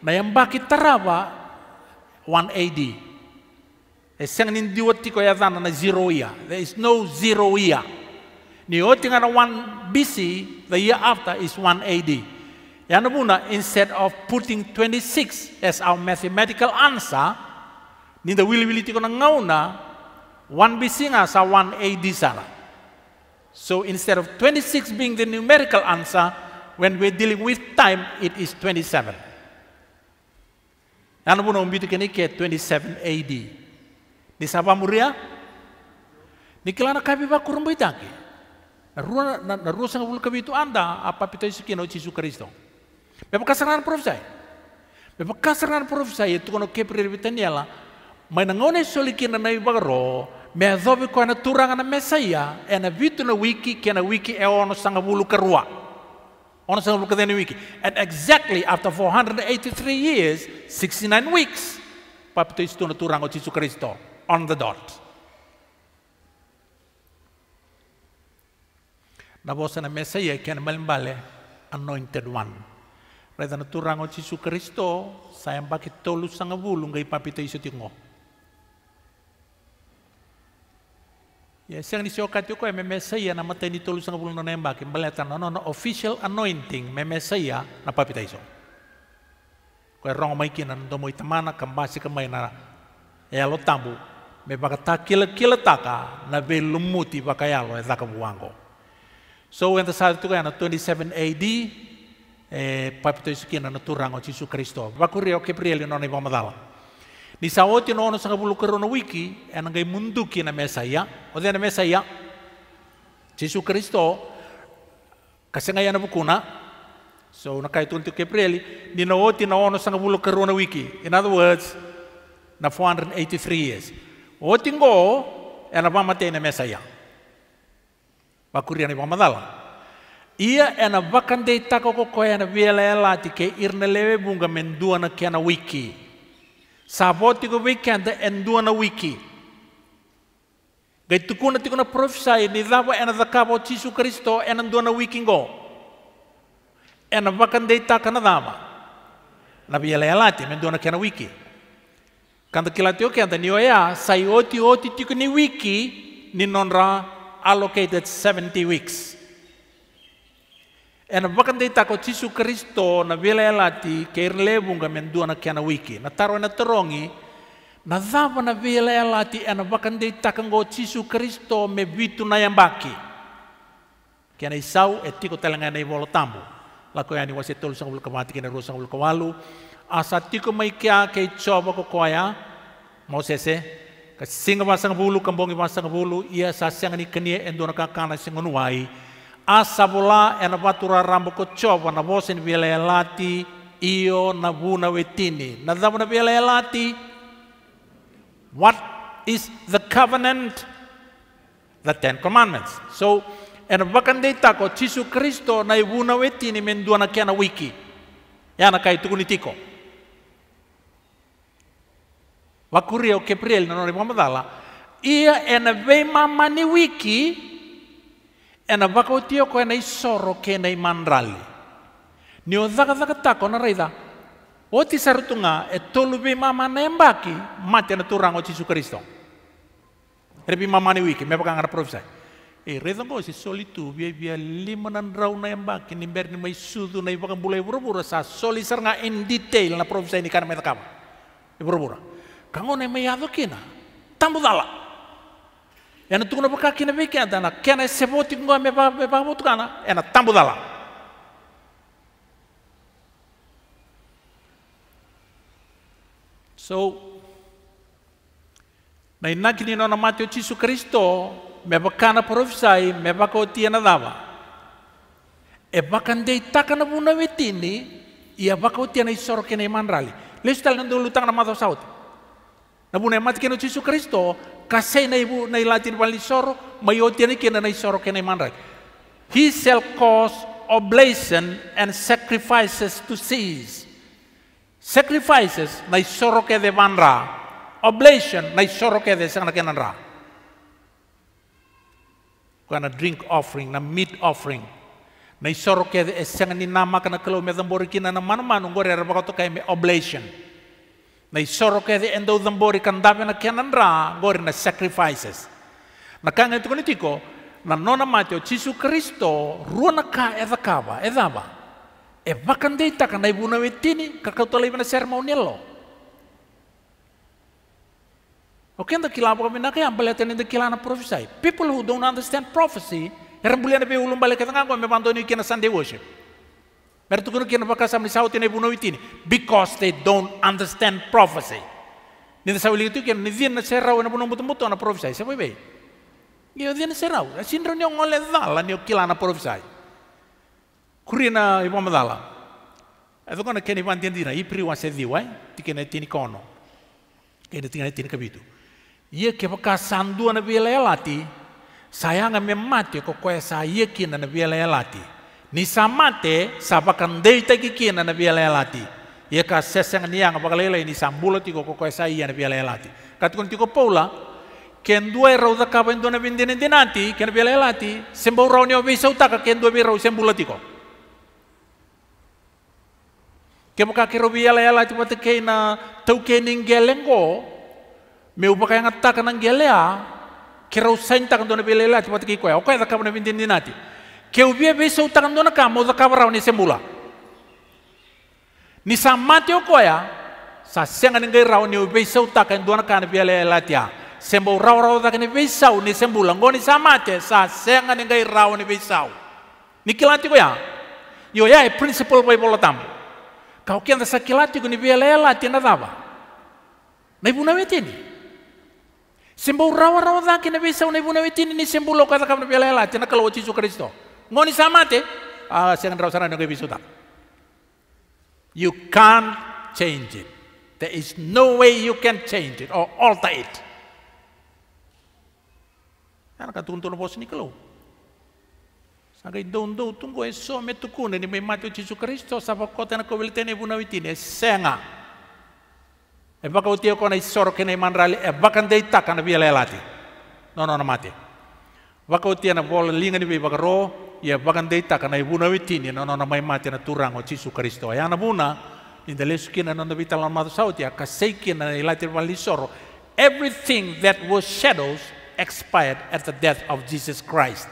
mayambaki tarawa 1 AD. Esang nindiwati ko yazana na zero year. There is no zero year. Niwati nga 1 BC, the year after is 1 AD. Yang muna, instead of putting 26 as our mathematical answer, ninda wili-wili tiko na ngaw na, 1 BC nga sa 1 AD sara. So instead of 26 being the numerical answer, when we're dealing with time, it is 27. Nana buno mbitu kene ke 27 AD. Ni sapa muria? Ya? Ni kilana kapi ba kurumbu itangi. Narua na narua sanga bulu kapi itu anda apa pito isu kino cisu Kristo. Beba kasaran profesai. Beba kasaran profesai itu kono kepri lebitaniala. Mainangone solikin na naibagro me azobe ko ana turanga na mesaia ana vitu na wiki ke na wiki e ono sanga bulu karua ono sanga bulu kadene wiki and exactly after 483 years 69 weeks papito istu na turanga Jesus Kristo on the dot na bosa na mesaia ke na malimbale anointed one Reda na turanga Jesus Kristo sayang bakit tolu sanga bulu ngai papito isu tingo Yes, yang disiokati ko eh, memesaya na matay ni tulos nga bulong na nembaki baleta no no official anointing memesaya na papitaiso. Ko erong may kinan do mo itamana kambasi kamay na yalo tambu me bakata kila kila taka na belumuti bakayalo ezaka eh, buango. So when the side to kana 27 AD eh, eh papitaiso kina na turango Jesus Kristo. o Gabriel no ni pamadala. ni sawoti no ono sanga bulu kerono wiki enangai munduki na mesaya ode na mesaya Yesu Kristo kasenga yana bukuna so na kai tuntu kepreli ni na oti na ono sanga bulu kerono wiki in other words na 483 years oti ngo ena pamate na mesaya bakuriani pamadala ia ena vakandei tako kokoe ena vielä elati e ke irna leve bunga mendua na kena wiki Saboti ko weekend and do wiki. Gai tukuna tikuna prophesy ni dawa ena the kabo Kristo ena do wiki go. Ena wakan dei takana dama. Na biela yalati men kena wiki. Kanda kilati o kenta ni oya sai oti oti tikuni wiki ni nonra allocated 70 weeks ena tei ko tisu kristo na vela elati ke ga mendua na kiana wiki na taro e na terongi na zava na vela elati ena bakandeta kango tisu kristo me vitu na yambaki kiana isau etiko tiko telanga na ivolo tambu lako yani e wasi tolu sangul mati kena rusa ngul walu asa tiko mai kia ke coba ko koya mau sese ka singa basang bulu kambongi basang bulu ia sasangani ni kenia e endona kakana singonuai asabula ena vatura rambokotjova na vosen vieleelati io na vuna wetini. Na davuna vieleelati, what is the covenant? The Ten Commandments. So, ena vakandei tako, Jesu Kristo na vuna wetini kia na wiki. Yana kai tukunitiko. Wakuria o Kepriel na nori mamadala. Ia ena vema mani wiki, ena vakautio ko ena isoro ke ena imanrali ni o dhakadhakatako na raitha oti sarutunga e toluvi mamana embaki mati na turango e Jesu Kristo repi mamani wiki ngara profesai e raitha ko si solitu bi via lima na ndrau na embaki ni berni ma sudu na ivakambula ivurubura e sa soli saranga in detail na profesai ni kana metakama ivurubura kangone mai tambu e tamudala. Ένα τούκο να πω κάτι να πει και ένα. Και ένα σε βότι μου με παγαπώ του κάνα. Ένα τάμπουδαλά. So, να είναι να κοινήνω να μάτει ο Τσίσου Χριστό με βακά να προφυσάει, με βακά ότι ένα δάβα. Έβακαν δε η τάκα να βουν να βετίνει ή ε ότι ένα ισόρο και ένα ημάν ράλι. Λέσου τα λένε να το λουτάκα να μάθω σαωτή. Να βουν να μάτει και ο Τσίσου Χριστό kasih na ibu na ilatin wali soro mayoti ni kina na isoro kena manrak he shall cause oblation and sacrifices to cease sacrifices na isoro ke de manra oblation na isoro ke de sang na kena ra kana drink offering na meat offering na isoro ke de eh, sang ni nama kana kelo me dambori kina na manmanu ra kai me oblation na soro ke de endo dambori kandabe na kianan ra gori na sacrifices na kanga tuko nitiko na nona mate o Jesu Kristo ruana ka e dhakava e dhava e vakandei taka na ibuna wetini kakautola ibana sermonielo Okay, the kilabo kami nakai ambale tani the kilana prophesy. People who don't understand prophecy, erambuliana be ulum bale katanga ngome bandoni kina Sunday worship. Meretukunukian pakasam nisautin ebunoitin. Because they don't understand prophecy. Ninda ni dien na serau na punong butumbuto na prophesy. Sabi ba? Iyo dien na serau. Nah, Sindro niyo ngole dala niyo kila na prophesy. Kurina ipamadala. Εδώ κάνε κένε πάνε την ή di σε δύο, ε, τι κένε την εικόνα. Κένε την itini kabitu. Ia ke paka sandu na biela elati, sayang me mati ko koe sa ia kina na biela elati. Ni samate sapakan deita kiki na na biala Iya Ia ka seseng ni yang apakah lela ini sambulo tiko koko esai na biala lati. Katukun tiko paula ken dua rau da kapa indona bindene denati ken biala lati sembau rau ni obisa utaka ken dua birau sembulo tiko. Kemo ka kero biala lati keina tau kening gelengo meu pakai ngataka nang gelea kero sentak indona biala lati pate kiko ya okai da kapa na bindene que hubiese utagando na kamo za kabra ni sembula ni samate okoya sa senga ni ngai rao ni hubiese utaka ndo na kana biale latia sembo rao rao za ni bisau ni sembula ngoni samate sa senga ni ngai rao ni bisau ni kilati koya yo ya principle bible tam kau kianda sa kilati ni biale latia na daba Nai ibuna wetini Sembo rawa rawa dha kina bisa nai buna witini ni sembo loka dha kamna biala ela tena kalau cicu Kristo. Ah, siang nggak asengan rausana bisu tak. you can't change it there is no way you can change it or alter it ana katuntun pos nikelo Aga indou tungo e so me tukune ni me mate o Jesu Kristo sa pakota na kobiltene buna witine senga. E eh, baka o tio kene manrali e eh, baka ndei taka na lelati. No no na mate. Baka o tio na ia pakandei taka na ibuna vitini na nona maimati na turago jisu karisto ya na buna in the lesu kina nona vitala matusau ti a kasei kina na ilati valisoro everything that was shadows expired at the death of Jesus Christ.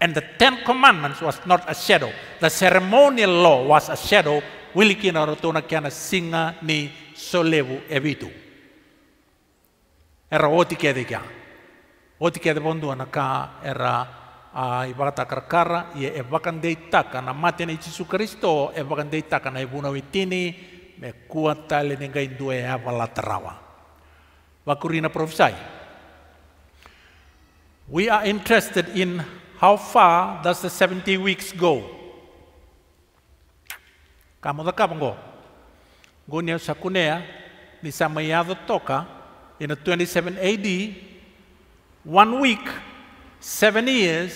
And the Ten Commandments was not a shadow. The ceremonial law was a shadow. kina rotuna kana singa ni solevu evitu. Era oti kede kia. Oti kede bondua na ka era uh, ibakatakarakara ia evakadaitaka na mate na Jesu Kristo evakadaitaka na evuna witini me kua tale ni ngai dua e avalatarawa wakurina prophesy we are interested in how far does the 70 weeks go kamo da kapango gonia sakunea ni samayado toka in 27 AD one week 70 years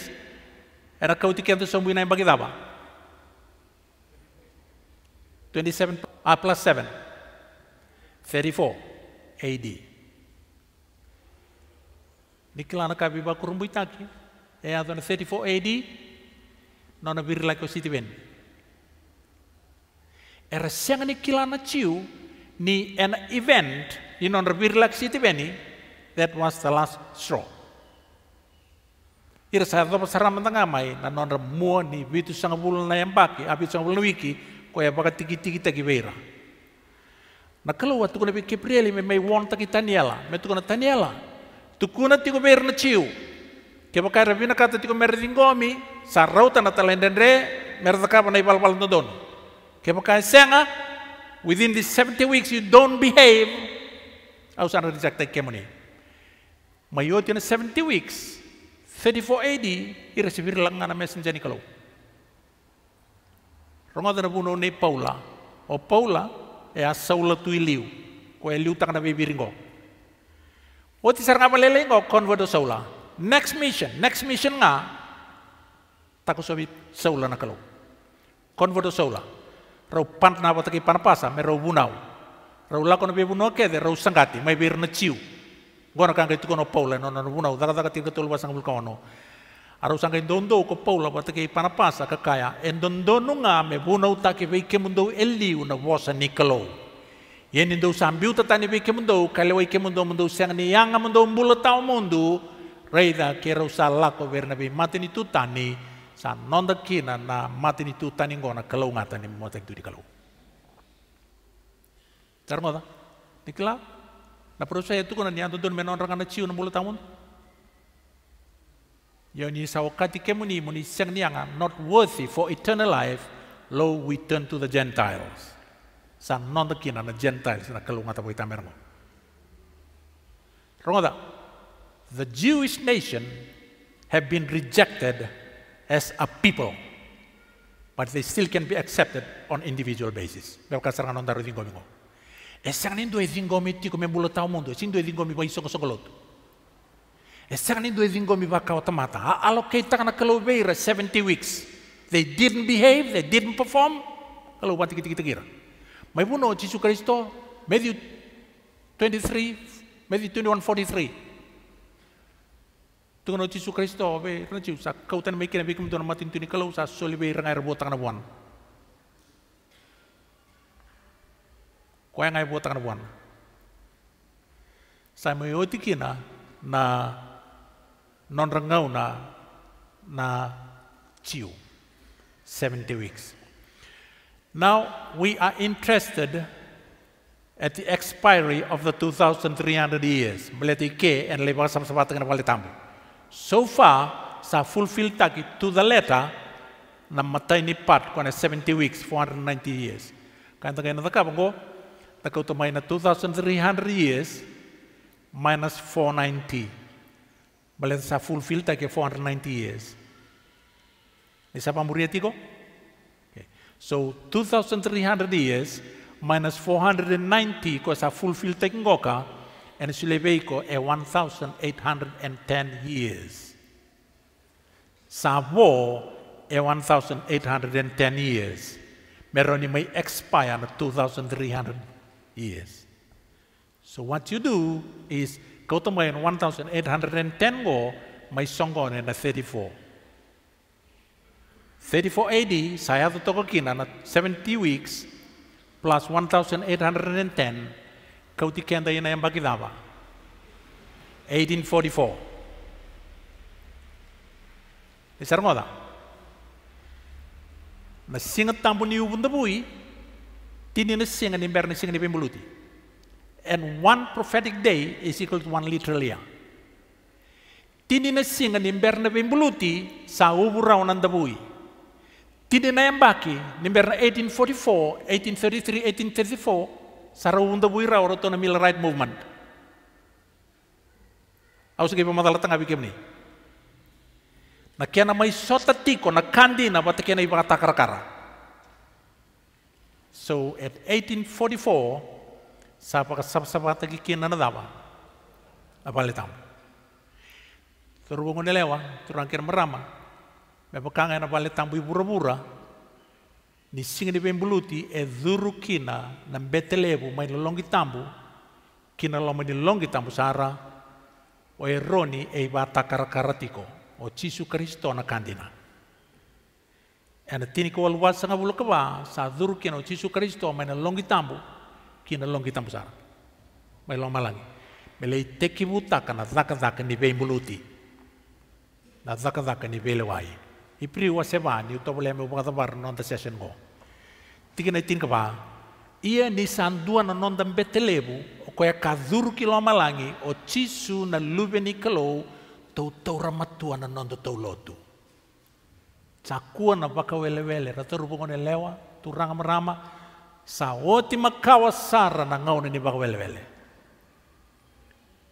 era ಕೌತಿಕೆಂದು ಸೊಂಬು ನೈ ಬಗಿದಾವ twenty 27, ah plus A.D. 34 AD. A D ನಿಕ್ಲಾನ ಕವಿಬಾ ಕುರುಂಬು ಇತ್ತಾಕಿ ಏ ಅದನ್ನು 34 AD, nona ಡಿ ನಾನು ಬಿರ್ಲಾಕಿ tiben. era siang ni kilana ciu ni an event ni non rebir laksi tibeni that was the last straw sa sarra tanga mai na non mo ni bitu sanga bulu na yang paki api sanga bulu wiki ko ya baka tiki tiki taki beira. Na kalau wa tukuna bi kepreli me mai won taki taniela me tu taniela tu kuna tiko na ciu ke baka rabina kata tiko sa rauta na talendendre merdaka na ibal bal don ke baka senga ah, within the 70 weeks you don't behave ausana reject kemoni mayotina 70 weeks 34 AD, i langa na messenger jani kalau. Roma na puno ne Paula. O Paula e a Saula tu iliu. Ko e liu tanga na bebiringo. O ti sarang apalele ngo convert Saula. Next mission, next mission nga takus sobi Saula na kalau. Convert Saula. Rau pant na bataki panapasa, me rau bunau. Rau lakon na bunau kede, rau sangati, mai bir na ciu. Gora kanga itu kono paula eh, no no buna udara daga tiga tolu basang vulcano. Aro sanga indondo ko paula pata kei panapasa kakaya endondo nunga me buna utake vei kemundo eli una vosa nikalo. Yen indo sambiuta tani vei kemundo kale vei kemundo mundo sang ni yanga mundo mbula tau mundo reida kera usala ko verna vei matini tutani sa nonda kina na matini tutani ngona kalau ngatani motek tu di kalau. termoda nikla. Na purusha yetukuna ni antutun menoranga na ciu na bulu tamun. Yoni sawakati ni muni siang nianga not worthy for eternal life lo we turn to the Gentiles. Sang non tekina na Gentiles na kalunga tapo itamermo. Rongoda, the Jewish nation have been rejected as a people, but they still can be accepted on individual basis. Belka sarang non kau bingung. Esserne due zingomi ti come bulota mundo, sin due zingomi poi soko sokolot. nindu due zingomi baka otamata. Allocate kana beira 70 weeks. They didn't behave, they didn't perform. Kalau wati kita kita kira. Mai puno Yesus Kristo Matthew 23 Matthew 21:43. Tungono Yesus Kristo be rana maikina, kau tan maikina, bikum tuan matin tuni kalau maikina, soli be maikina, rebotang na buan. wayang ay buta kanabuan. Sa mayo tikina na non rangaw na na chiu. 70 weeks. Now we are interested at the expiry of the 2,300 years. Melati ke and lebar sama sama dengan wali tamu. So far, sa fulfill target to the letter na matay ni part kona 70 weeks, 490 years. Kaya tagay na takapang ko, Takau to minus 2,300 years minus 490. Balen sa fulfill take 490 years. Nisapamuria tiko? Okay. So 2,300 years minus 490 ko sa fulfill take ngoka and silebe ko e eh, 1,810 years. Sa a eh, 1,810 years. Meron ni may expire na 2,300 years. So what you do is to my 1810 go, Maisongon in 34. 34 AD, saya tokokin anak 70 weeks plus 1810, kau tikenda yang bagi 1844. Isar ngoda. Masingat tampu niu pun tepui, ni and singa ni pembuluti. And one prophetic day is equal to one literal year. singa ni Imberna pembuluti sa uburaw ng dabui. ni Nimberna 1844, 1833, 1834, sa raung dabui raw roto na right movement. Ako sige pamatalatang bikin ni. Nakiana may sotatiko, nakandi na batakina ibang takar-kara. So at 1844, sabsaba tagi na nadawa. Apalitam. Turubong nilewa, turang kira merama. Mepekangan apalitam bura-bura. Ni singa ni pembuluti e dhuru kina na betelebu mai lolongi tambu. Kina loma ni lolongi tambu sara. O eroni e iba takara karatiko. O cisu kristo na kandina ena tini ko alwa sanga bulu kaba sa duru kena chisu Kristo ena longi tambu kina longi tambu sara. ma long malangi. Melei teki buta kana zaka zaka ni vei muluti. Na zaka zaka ni vei lewai. I pri wa seba ni uto bole me bukata non da sesen go. Tiki na tini kaba. Ia ni dua na non mbete lebu o koya ka kaduru kilo malangi o cisu na lubeni kalo tau tau ramatua na non tau lotu. Chakua na paka wele wele, rata kone lewa, turanga sa sawoti makawa sara na ngau ni paka wele wele.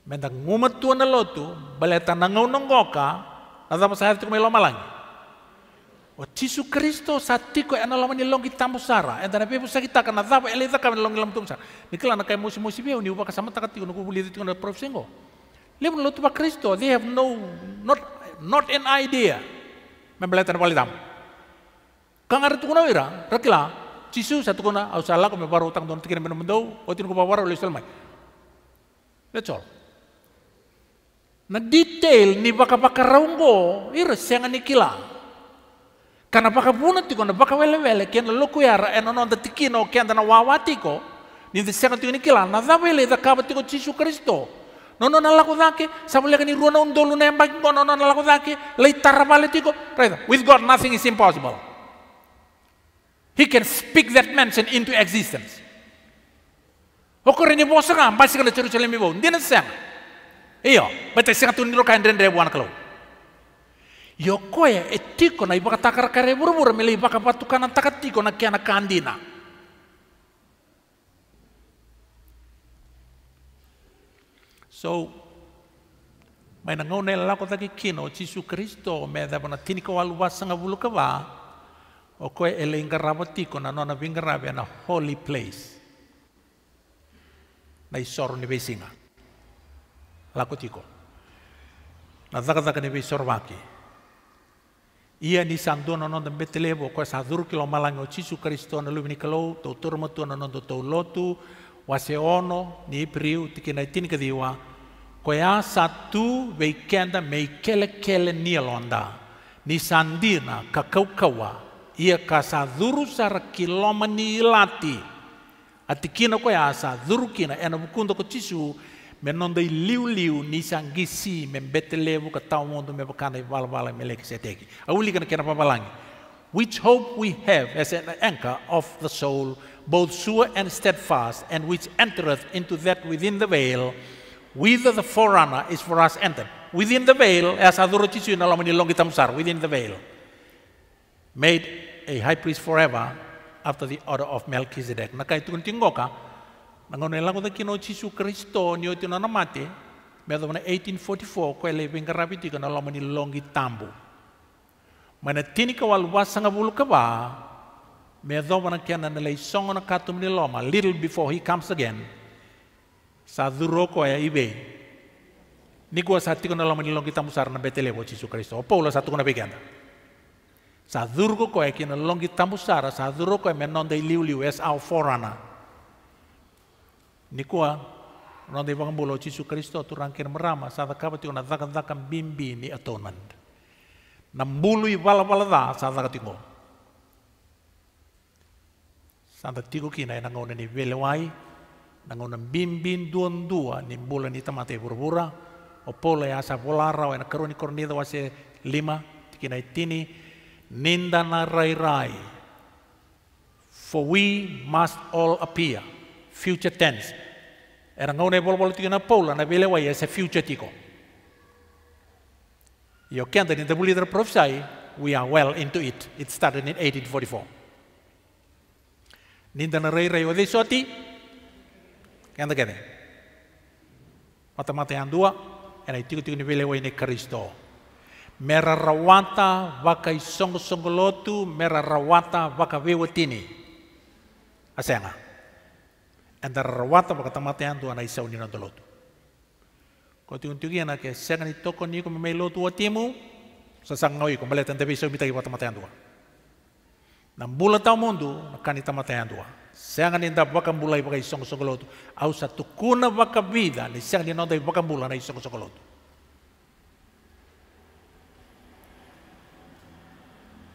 Menda ngumat tua na lotu, baleta na ngau nonggoka, na tama sa hati kumelo malangi. O tisu Kristo tiko e analama ni longi tamu sara, ena na pepu kita e kana tapa ele taka na longi lamtung sara. kila na kai musi musi beu ni upaka sama takati kuno kubuli tiko na lotu pa Kristo, they have no, not, not an idea membeleten tam. Kang itu kuna wira, rakila, cisu satu kuna ausala kome baru utang don tikin menum waktu otin ko pawaru oleh selmai. That's all. Na detail ni baka baka raunggo, ira sengan nikila. Karena baka puna tiko na baka wele wele, kian loku yara enonon tatikino kian tana ko, ni sengan tiko nikila, na wele da kaba tiko cisu kristo nono nalakudake, samulekani ruona undolu nembak nono nalakudake, leitarra tiko Right? With God nothing is impossible. He can speak that mansion into existence. Okore ni bosa nga basi kana churu chale mi bo, ndina sang. Iyo, bata singa tu ndiro kain rendre buan kalau. Yokoya etiko na ibaka takar kare buru buru mele ibaka patukan takatiko na kiana kandina. So, mai na ngau nei lako taki kino, Jesu Kristo me bona tini ko alu wasanga o koe ele ingarawati tiko na nona vingarawe na holy place. Na isoro ni vesinga. Lako tiko. Na daka daka ni vesor waki. Ia ni sandu na nona betelevo ko sa dhuru kilo malanga o Jesu na lumini kalo, to turmo tu na nona lotu, wase ono ni ipriu tikina tinika diwa, Koya satu weekenda mei kele kele nielonda. Ni sandina kakaukawa. Ia kasaduru sara kilomani ilati. Atikina koya saduru kina ena bukundo ko cisu menonda liu liu ni sangisi membetelevu katau mondo mebakana vala vala meleki seteki. Auli kana kena papalangi. Which hope we have as an anchor of the soul, both sure and steadfast, and which entereth into that within the veil, with the forerunner is for us entered Within the veil, as Adorochisu in Alamani Longitamsar, within the veil, made a high priest forever after the order of Melchizedek. Na kay tuntingo ka, kino Chisu Kristo niyo tinanamati, medo na 1844 ko ele benga rapiti ko na Alamani Longitambo. manatini tinika wal wasanga buluka ba, medo na kyan na songo na katum little before he comes again. ko ya ibe Nikuwa sati kona lama nilong kita musar na betele wo Yesus Kristo. Opo ulo satu kona pegana. Sadurko ko ya kina lolong kita musara saduroko ya menon liu liu es au forana. Nikuwa non dei wang bulo Yesus Kristo turang rangkir merama sada ko na zakan zakan bimbi ni atonan. Nambului wala wala da sada katingo. Santa tiko kina enang ngone ni velewai dua ni bulan ni tamate kornida wase lima tikina itini ninda na rai rai for we must all appear future tense era ngone bol bol tikina pola na bele wa yese future tiko yo kenta ni tabuli der prophesy we are well into it it started in 1844 ninda na rai rai o desoti mata mata yang dua, ena tiku-tiku ni beli wai ni Kristo. Mera ah? rawata waka isongo lotu, mera rawata waka tini. Asenga. Enda rawata waka tamata yang dua na isau ni nantolotu. Kau tiku-tiku ena ke senga ni toko ni ko memelotu timu, sasang ngoi kau maleta ntepe isau mitagi wata mata yang dua. Nambula tau mundu, nakani tamata yang dua. Seanga ni tapa kambula bulai pakai song sokolot. Aku satu kuna baka bida. ni seanga ni nonta bulai pakambula na isong song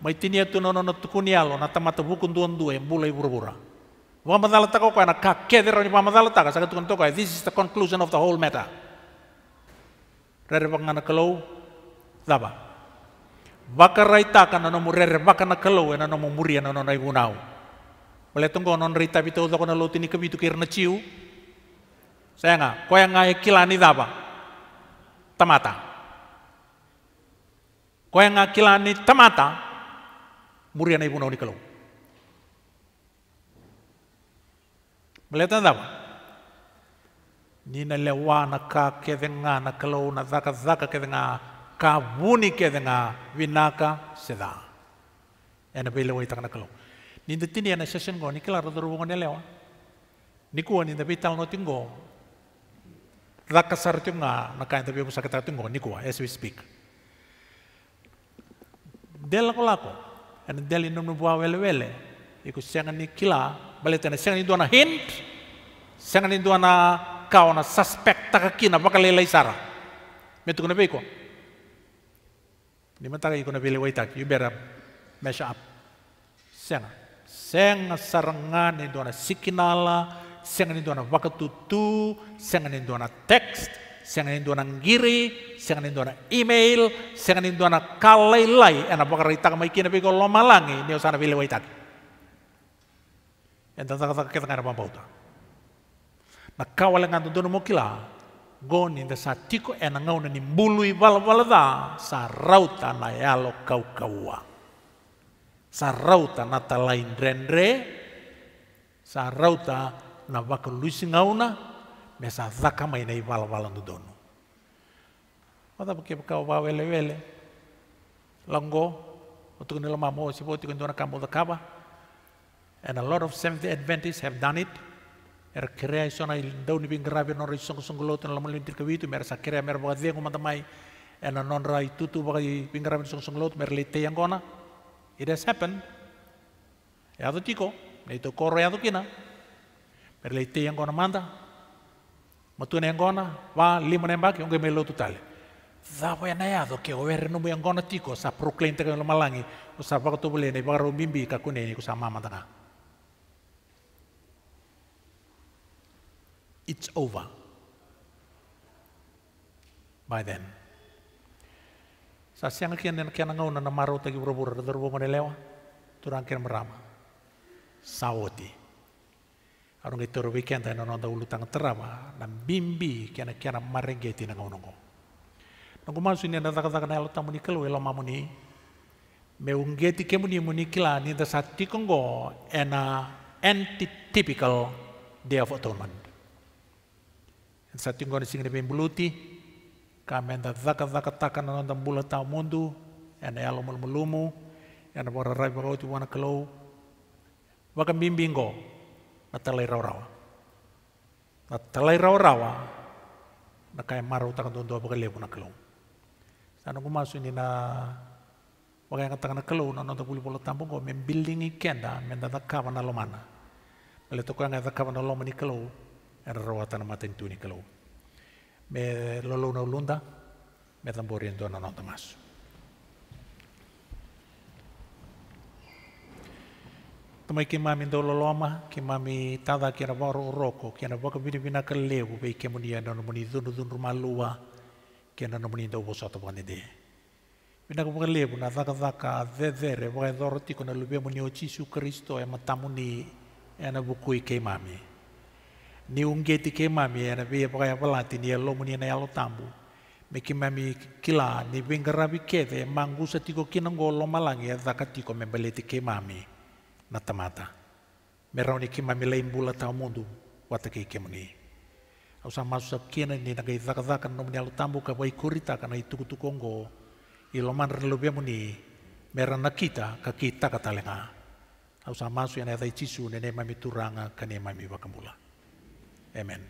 Mai tini atu nono tu tukuni alo na bukun dua dua yang buru buru. burubura. Wa madala taka ko ana kakke dero ni pa tak. Saya katakan tu This is the conclusion of the whole matter. Rere anak kalau daba. Bakar raita kan nono murere baka anak kalau ena muri ena no Meletung non rita itu untuk kena loti ni kebitu kirna ciu. Saya nga, koya nga kilani tapa. Tamata. Koya nga kilani temata Muriana ibu nauni kalau. Meletan apa? Nina lewana ka kedenga na kalau na zaka zaka kedenga ka kedenga winaka seda. Ena pele wai takna kalau. Ninda tini yana session go, nikila rada rubungo nelewa. Nikua ninda vital no tinggo. Rakasar sar tinga, nakain tapi musa kita tingo, nikua, as we speak. Del lako lako, and del inum nubuwa wele wele, iku siangan nikila, baletana siangan itu ana hint, siangan itu ana kau na suspect takakina, baka lelai sara. Metukuna beko. Ni mataka ikuna bele waitak, you better measure up. Siangan na sarangan ni dona sikinala, senga ni dona wakatutu, seng senga eh, ni dona text, saya ni dona ngiri, senga ni dona email, senga ni dona kalailai, ena pakarita kama ikina kolo malangi ni osana vile waitaki. Entah saka saka kita ngara pampauta. Na kawale ngantu dona mokila, goni nda sa tiko ena na ni mbului wala wala da, sa rauta na yalo kau kauang sarauta nata lain rendre, sarauta na waka luisi ngauna, me sa zaka mai nei wala wala ndu donu. Wata pake wa wele wele, longo, kene nila mo si po tiku ndona kambo kaba, and a lot of Seventh Adventists have done it, er kerea isona il ndau ni grave non risong songoloto na lamolin tirkavitu, mer er sa kere mer bagadie ngumatamai, and a non rai tutu bagai bingravi song songoloto mer lete yang kona, It has happened. He dado chico, nei to koro he dado kina. Pero le te yang kona manda. Matu ne yang kona, va lima ne mbaki, onge melo tu tale. Zapo ya nayado ke o erre numu yang kona tiko, sa proclaim te lo malangi, o sa pako tu bule ne, pako bimbi kakune ne, kusa mama tanga. It's over by then. Sa siang kian dan kian ngau nana maru tagi buru-buru terbu mana lewa turang kian merama. Sawoti. Arung itu rubi kian tanya nona ulu tang terama nam bimbi kian kian marengeti tina ngau nongo. Nongo masu ini nata kata kana elo tamu nikel welo mamuni. Meunggeti muni kila ni da sati ena anti-typical day of atonement. Satu yang kau singin buluti, nda zakat-zakat takana non dalam bula tahun mundu, ena yalo mul mulumu, ena bora rai bora uti wana kalau, waka bimbingo, na talai rau rawa. Na talai rau rawa, na kai maru utaka don doa baka lebu na Sana kumasu ini na waka yang takana kalau na nda buli tambo go, men building ikenda, men da zaka wana lomana. Mele toko yang ada ya kawan lomani kalau, ena rawa tanamata ni kalau. με λόγω νοολούντα, με τον μπορεί να τον ονόταμας. Το μαϊκή μάμιν το λόγωμα, και μάμι τάδα και να βάρω ρόκο, και να βάκα βίνει βίνα καλέγου, βέει και μονία να νομονεί δούν δούν ρουμαλούα, και να νομονεί το βοσό το πανεδί. Βίνα καλέγου, να δάκα δάκα δε δέρε, βάει δώρο τίκο ο Τσίσου Χριστό, εμα τα μονεί, και η βάει δώρο τίκο να λουβέ μονεί ο Τσίσου Χριστό, εμα τα ένα βουκούι και η μάμι. unge ti ke mami na be pa ya lati ni elo muni na elo tambu me ki mami kila ni bengara rabi ke te mangusa ti ko kinango lo malangi ya zakati tiko me beleti ke mami na tamata me rauni ki mami lain bula ta mundu wata ke ke muni au sa masu sap kena ni na ke zaka no muni elo tambu ka bai kurita kana ituku tukongo ilo man relo be muni mera na kita ka kita katalenga au sa masu yana dai cisu ne ne mami turanga kane mami wakamula Amen.